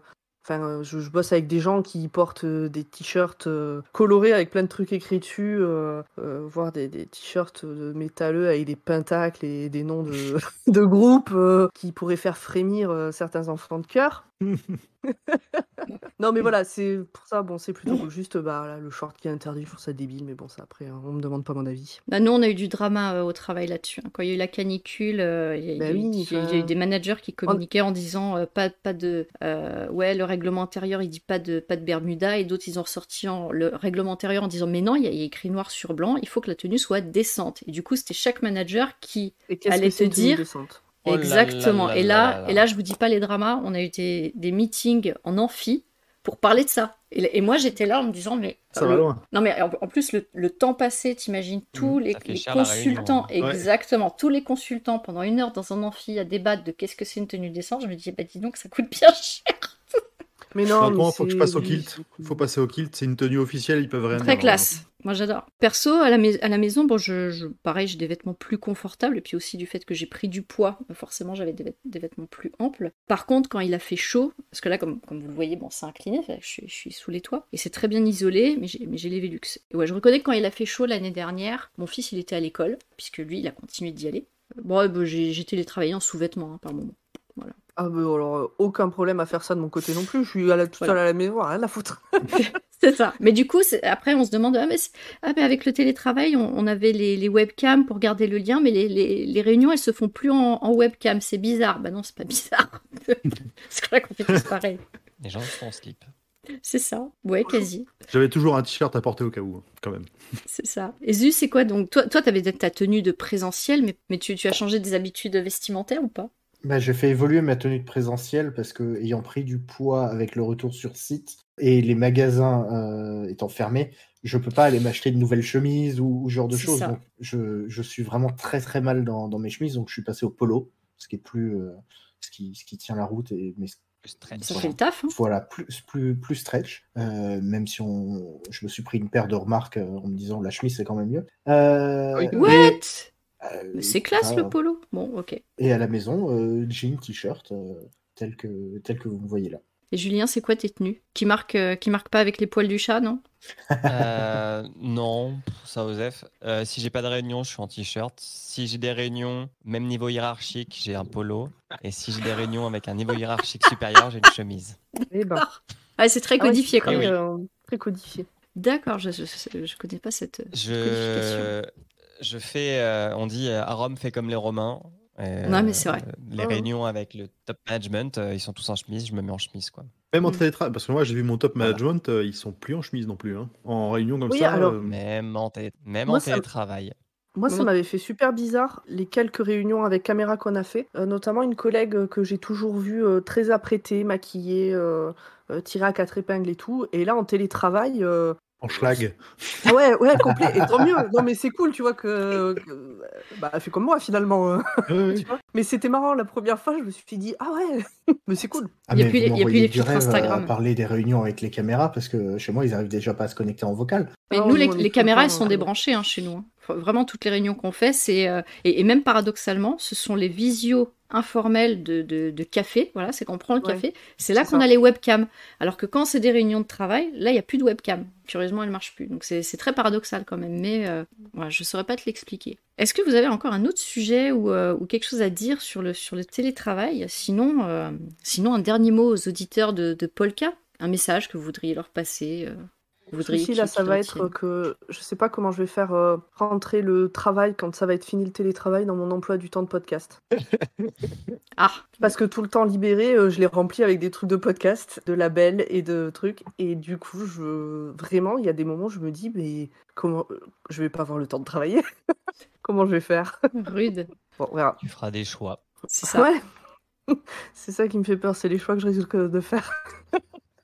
Enfin, euh, je, bosse avec des gens qui portent euh, des t-shirts colorés avec plein de trucs écrits dessus, voire des, t-shirts métalleux avec des pentacles et des noms de, de groupes qui pourraient faire frémir certains enfants de cœur. non, mais voilà, c'est pour ça. Bon, c'est plutôt juste bah, là, le short qui est interdit. Je trouve ça débile, mais bon, ça après, hein, on me demande pas mon avis. Bah, nous, on a eu du drama euh, au travail là-dessus. Hein. Quand il y a eu la canicule, il y, a- eu- des managers qui communiquaient en disant euh, pas, pas de. Euh, ouais, le règlement intérieur, il dit pas de, pas de Bermuda. Et d'autres, ils ont ressorti le règlement intérieur en disant mais non, il y a écrit noir sur blanc, il faut que la tenue soit décente. Et du coup, c'était chaque manager qui allait se te dire. Oh exactement. et là, et là, je vous dis pas les dramas. On a eu des, meetings en amphi pour parler de ça. Et, moi, j'étais là en me disant, mais euh, Non, mais en, plus, le, temps passé, t'imagines mm. tous les, consultants, exactement, tous les consultants pendant une heure dans un amphi à débattre de qu'est-ce que c'est une tenue descente Je me dis, bah dis donc, ça coûte bien cher. Mais non, il faut que je passe au kilt. Faut passer au kilt, c'est une tenue officielle, ils peuvent rien Très classe. Hein. Moi j'adore. Perso, à la, maison, bon, je, pareil, j'ai des vêtements plus confortables, et puis aussi du fait que j'ai pris du poids, bah, forcément j'avais des, vêtements plus amples. Par contre, quand il a fait chaud, parce que là, comme, vous le voyez, bon, c'est incliné, je suis, sous les toits, et c'est très bien isolé, mais j'ai les Velux. Et ouais, je reconnais que quand il a fait chaud l'année dernière, mon fils, il était à l'école, puisque lui, il a continué d'y aller. Bon, bah, j'étais les j'ai télétravaillé en sous-vêtements hein, par moment. Ah, alors, euh, aucun problème à faire ça de mon côté non plus. Je suis à la, toute seule à la mémoire, rien à foutre. c'est ça. Mais du coup, après, on se demande ah, ah, mais, avec le télétravail, on, avait les, webcams pour garder le lien, mais les, réunions, elles se font plus en, webcam. C'est bizarre. Bah non, c'est pas bizarre. c'est vrai qu'on fait tous pareil. Les gens sont en slip. C'est ça, ouais, quasi. J'avais toujours un t-shirt à porter au cas où, hein, quand même. C'est ça. Et Zus, c'est quoi donc Toi, tu toi, être ta tenue de présentiel, mais, tu, as changé des habitudes vestimentaires ou pas bah, j'ai fait évoluer ma tenue de présentiel parce que, ayant pris du poids avec le retour sur site et les magasins euh, étant fermés, je peux pas aller m'acheter de nouvelles chemises ou, ce genre de choses. je, je, suis vraiment très très mal dans, mes chemises, donc je suis passé au polo, ce qui est plus euh, ce, qui, ce qui tient la route et mais Ça fait le taf. Hein. Voilà, plus, plus, plus stretch. Euh, même si on, je me suis pris une paire de remarques en me disant la chemise c'est quand même mieux. What euh, c'est classe le polo. Bon, ok. Et à la maison, euh, j'ai une t-shirt, euh, telle que, tel que vous me voyez là. Et Julien, c'est quoi tes tenues Qui marque, qui marque pas avec les poils du chat, non Non, ça, Osef. si j'ai pas de réunion, je suis en t-shirt. Si j'ai des réunions, même niveau hiérarchique, j'ai un polo. Et si j'ai des réunions avec un niveau hiérarchique supérieur, j'ai une chemise. Eh ben. ah, c'est très ah codifié quand même. très codifié. D'accord, je ne connais pas cette codification je fais, euh, on dit euh, à Rome, fait comme les Romains. non, mais c'est vrai. Euh, les réunions avec le top management, ils sont tous en chemise, je me mets en chemise. quoi. Même en mm. télétravail, parce que moi j'ai vu mon top management, ils ils sont plus en chemise non plus. Hein. En réunion comme ça. Même en, Même en télétravail. Moi, ça m'avait fait super bizarre les quelques réunions avec caméra qu'on a fait, notamment une collègue que j'ai toujours vue très apprêtée, maquillée, tirée à quatre épingles et tout. Et là, en télétravail, en schlag. Ah ouais, ouais, complet. Et tant mieux. Non, mais c'est cool, tu vois, que. bah, fait comme moi, finalement. Euh, mais c'était marrant, la première fois, je me suis dit, ah ouais, mais c'est cool. Ah, il a, plus, y a plus les filtres Instagram. parler des réunions avec les caméras, parce que chez moi, ils arrivent déjà pas à se connecter en vocal. Mais nous, les, caméras, elles sont débranchées hein, chez nous. Hein. vraiment, toutes les réunions qu'on fait, c'est. Euh, et, et, même paradoxalement, ce sont les visios informel de, café, voilà, c'est qu'on prend le café, c'est là qu'on a les webcams. Alors que quand c'est des réunions de travail, là, il n'y a plus de webcam. Curieusement, elle marche plus. Donc c'est très paradoxal quand même, mais euh, je ne saurais pas te l'expliquer. Est-ce que vous avez encore un autre sujet ou, euh, quelque chose à dire sur le, sur le télétravail sinon, euh, sinon, un dernier mot aux auditeurs de, de Polka, un message que vous voudriez leur passer Ici, là, ça va être que je sais pas comment je vais faire euh, rentrer le travail quand ça va être fini le télétravail dans mon emploi du temps de podcast. ah Parce que tout le temps libéré, euh, je l'ai rempli avec des trucs de podcast, de labels et de trucs. Et du coup, je vraiment, il y a des moments où je me dis, mais comment je vais pas avoir le temps de travailler Comment je vais faire Rude. Bon, Tu feras des choix. C'est ça. Ouais. c'est ça qui me fait peur, c'est les choix que je risque de faire.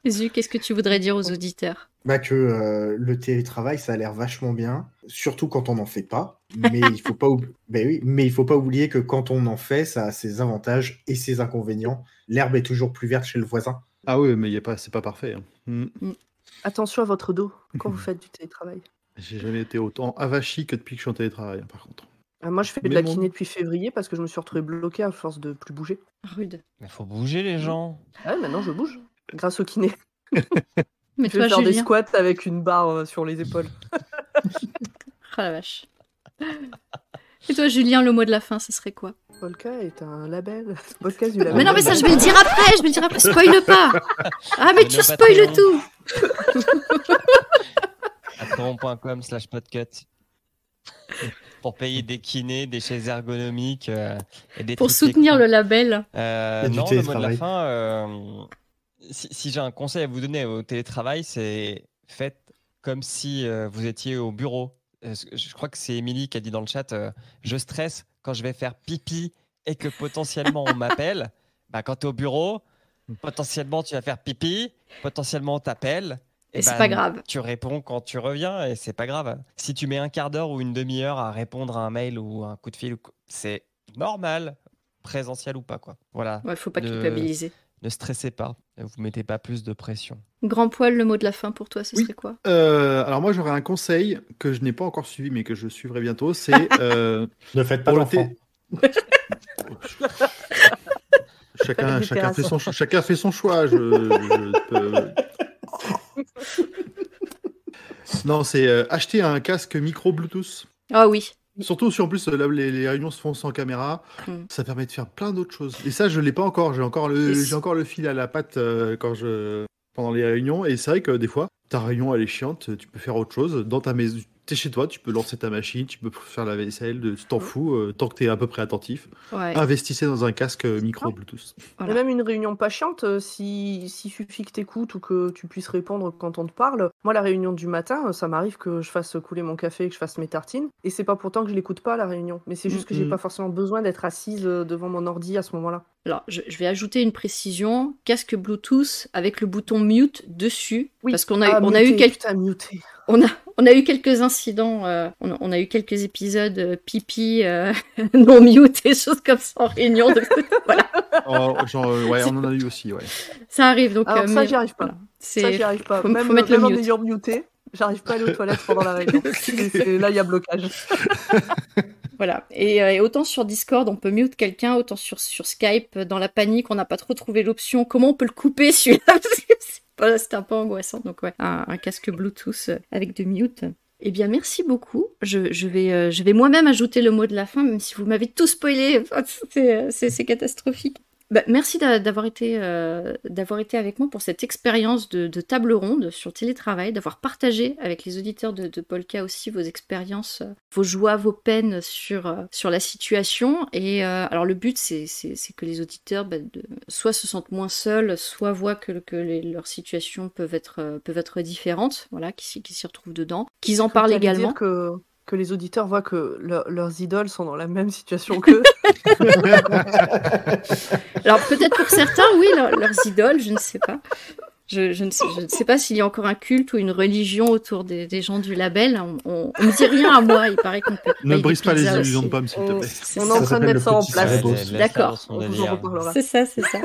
Jésus, qu'est-ce que tu voudrais dire aux auditeurs bah que euh, le télétravail, ça a l'air vachement bien, surtout quand on n'en fait pas. Mais il faut pas, ben faut pas oublier que quand on en fait, ça a ses avantages et ses inconvénients. L'herbe est toujours plus verte chez le voisin. Ah oui, mais y a pas, c'est pas parfait. Hein. Mm. Mm. Attention à votre dos quand vous faites du télétravail. J'ai jamais été autant avachi que depuis que je suis en télétravail, hein, par contre. Ah, moi, je fais de la kiné depuis février parce que je me suis retrouvé bloqué à force de plus bouger. Rude. Il faut bouger les mm. gens. Ah ouais, maintenant je bouge grâce au kiné. Mais je vais faire des squats avec une barre euh, sur les épaules. oh la vache. Et toi, Julien, le mot de la fin, ce serait quoi Polka est un label. du label. Mais non, mais ça, je vais le dire après. Je vais le dire après. Spoil pas. Ah, mais tu spoil tout. Patreon.com slash podcut. Pour payer des kinés, des chaises ergonomiques euh, et des Pour soutenir le label. Euh, non, le mot de la fin si, j'ai un conseil à vous donner au télétravail, c'est faites comme si euh, vous étiez au bureau. Euh, je crois que c'est Émilie qui a dit dans le chat euh, Je stresse quand je vais faire pipi et que potentiellement on m'appelle. Bah, quand tu es au bureau, potentiellement tu vas faire pipi, potentiellement on t'appelle. Et, eh c'est ben, pas grave. Tu réponds quand tu reviens et c'est pas grave. Si tu mets un quart d'heure ou une demi-heure à répondre à un mail ou un coup de fil, c'est normal, présentiel ou pas. quoi. Voilà. faut pas culpabiliser ne stressez pas, vous mettez pas plus de pression. Grand poil, le mot de la fin pour toi, ce serait quoi euh, Alors moi, j'aurais un conseil que je n'ai pas encore suivi, mais que je suivrai bientôt, c'est euh, ne faites pas l'enfant. chacun, fait son, chacun fait son choix. Je, non, c'est euh, acheter un casque micro Bluetooth. Ah oui. Surtout si en plus les, réunions se font sans caméra, hmm. ça permet de faire plein d'autres choses. Et ça, je l'ai pas encore. J'ai encore le, j'ai encore le fil à la patte euh, quand je pendant les réunions. Et c'est vrai que des fois, ta réunion elle est chiante, tu peux faire autre chose dans ta maison t'es chez toi, tu peux lancer ta machine, tu peux faire la vaisselle, tu t'en fous, euh, tant que t'es à peu près attentif. Investissez dans un casque euh, micro Bluetooth. Même une réunion pas chiante, euh, si, suffit que t'écoutes ou que tu puisses répondre quand on te parle. Moi, la réunion du matin, ça m'arrive que je fasse couler mon café, et que je fasse mes tartines, et c'est pas pourtant que je l'écoute pas la réunion, mais c'est juste que j'ai pas forcément besoin d'être assise devant mon ordi à ce moment-là. Alors, je, vais ajouter une précision casque Bluetooth avec le bouton mute dessus, oui. parce qu'on a, on eu quelques. On a, on a eu quelques incidents, euh, on, a, on, a, eu quelques épisodes euh, pipi, euh, non mute et choses comme ça en réunion. voilà. Oh, genre, ouais, on en a eu aussi, ouais. Ça arrive donc. Alors, ça, j'y arrive pas. Ça, j'y arrive pas. Faut, même, faut mettre même le mute. en ayant muté, j'arrive pas à aller aux toilettes pendant la réunion. là, il y a blocage. Voilà. Euh, et, autant sur Discord, on peut mute quelqu'un, autant sur, Skype, euh, dans la panique, on n'a pas trop trouvé l'option. Comment on peut le couper celui-là c'est un peu angoissant. Donc, ouais, un, casque Bluetooth euh, avec de mute. Eh bien, merci beaucoup. Je, vais, je vais moi-même ajouter le mot de la fin, même si vous m'avez tout spoilé. C'est catastrophique. Bah, merci d'avoir été, euh, été avec moi pour cette expérience de, table ronde sur télétravail, d'avoir partagé avec les auditeurs de, Polka aussi vos expériences, vos joies, vos peines sur, euh, sur la situation. Et euh, alors le but, c'est que les auditeurs soient bah, soit se sentent moins seuls, soit voient que, leurs situations peuvent être, peuvent être différentes, voilà, qui, s'y retrouvent dedans, qu'ils en parlent également. que que les auditeurs voient que leurs idoles sont dans la même situation qu'eux. Alors peut-être pour certains, oui, leurs idoles, je ne sais pas. Je, ne, sais, pas s'il y a encore un culte ou une religion autour des, gens du label. On, ne dit rien à moi, il paraît qu'on peut. Ne brise pas les illusions de s'il te plaît. On, est en train de mettre ça en place. D'accord, C'est ça, c'est ça.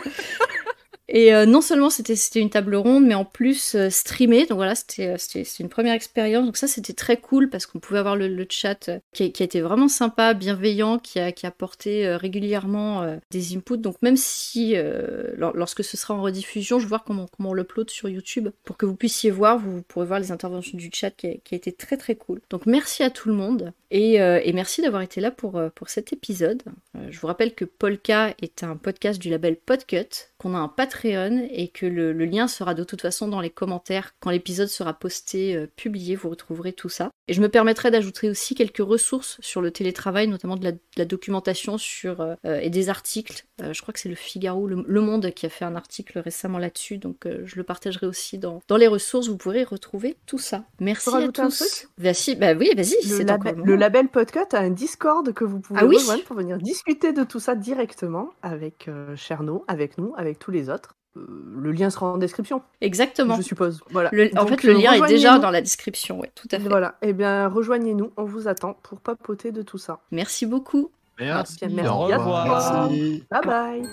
Et euh, non seulement c'était une table ronde, mais en plus streamé euh, streamée. Donc voilà, euh, c'était une première expérience. Donc ça, c'était très cool parce qu'on pouvait avoir le, chat qui a, été vraiment sympa, bienveillant, qui a, qui a apporté régulièrement des inputs. Donc même si, lorsque ce sera en rediffusion, je vais voir comment, comment on l'upload sur YouTube pour que vous puissiez voir. Vous, pourrez voir les interventions du chat qui a, été très très cool. Donc merci à tout le monde et, et merci d'avoir été là pour, pour cet épisode. je vous rappelle que Polka est un podcast du label Podcut qu'on a un Patreon et que le, lien sera de toute façon dans les commentaires. Quand l'épisode sera posté, euh, publié, vous retrouverez tout ça. Et je me permettrai d'ajouter aussi quelques ressources sur le télétravail, notamment de la, documentation sur, euh, euh, et des articles. je crois que c'est le Figaro, le, Monde qui a fait un article récemment là-dessus, donc je le partagerai aussi dans, dans les ressources. Vous pourrez retrouver tout ça. Merci à tous. Bah, bah oui, vas-y. Le, label, le label Podcut a un Discord que vous pouvez ah rejoindre pour venir discuter de tout ça directement avec Cherno, avec nous, avec tous les autres, euh, le lien sera en description. Exactement. Je suppose. Voilà. en fait, le lien est déjà dans la description, tout à fait. Voilà. et eh bien, rejoignez-nous, on vous attend pour papoter de tout ça. Merci beaucoup. Merci. Au revoir. Bye bye.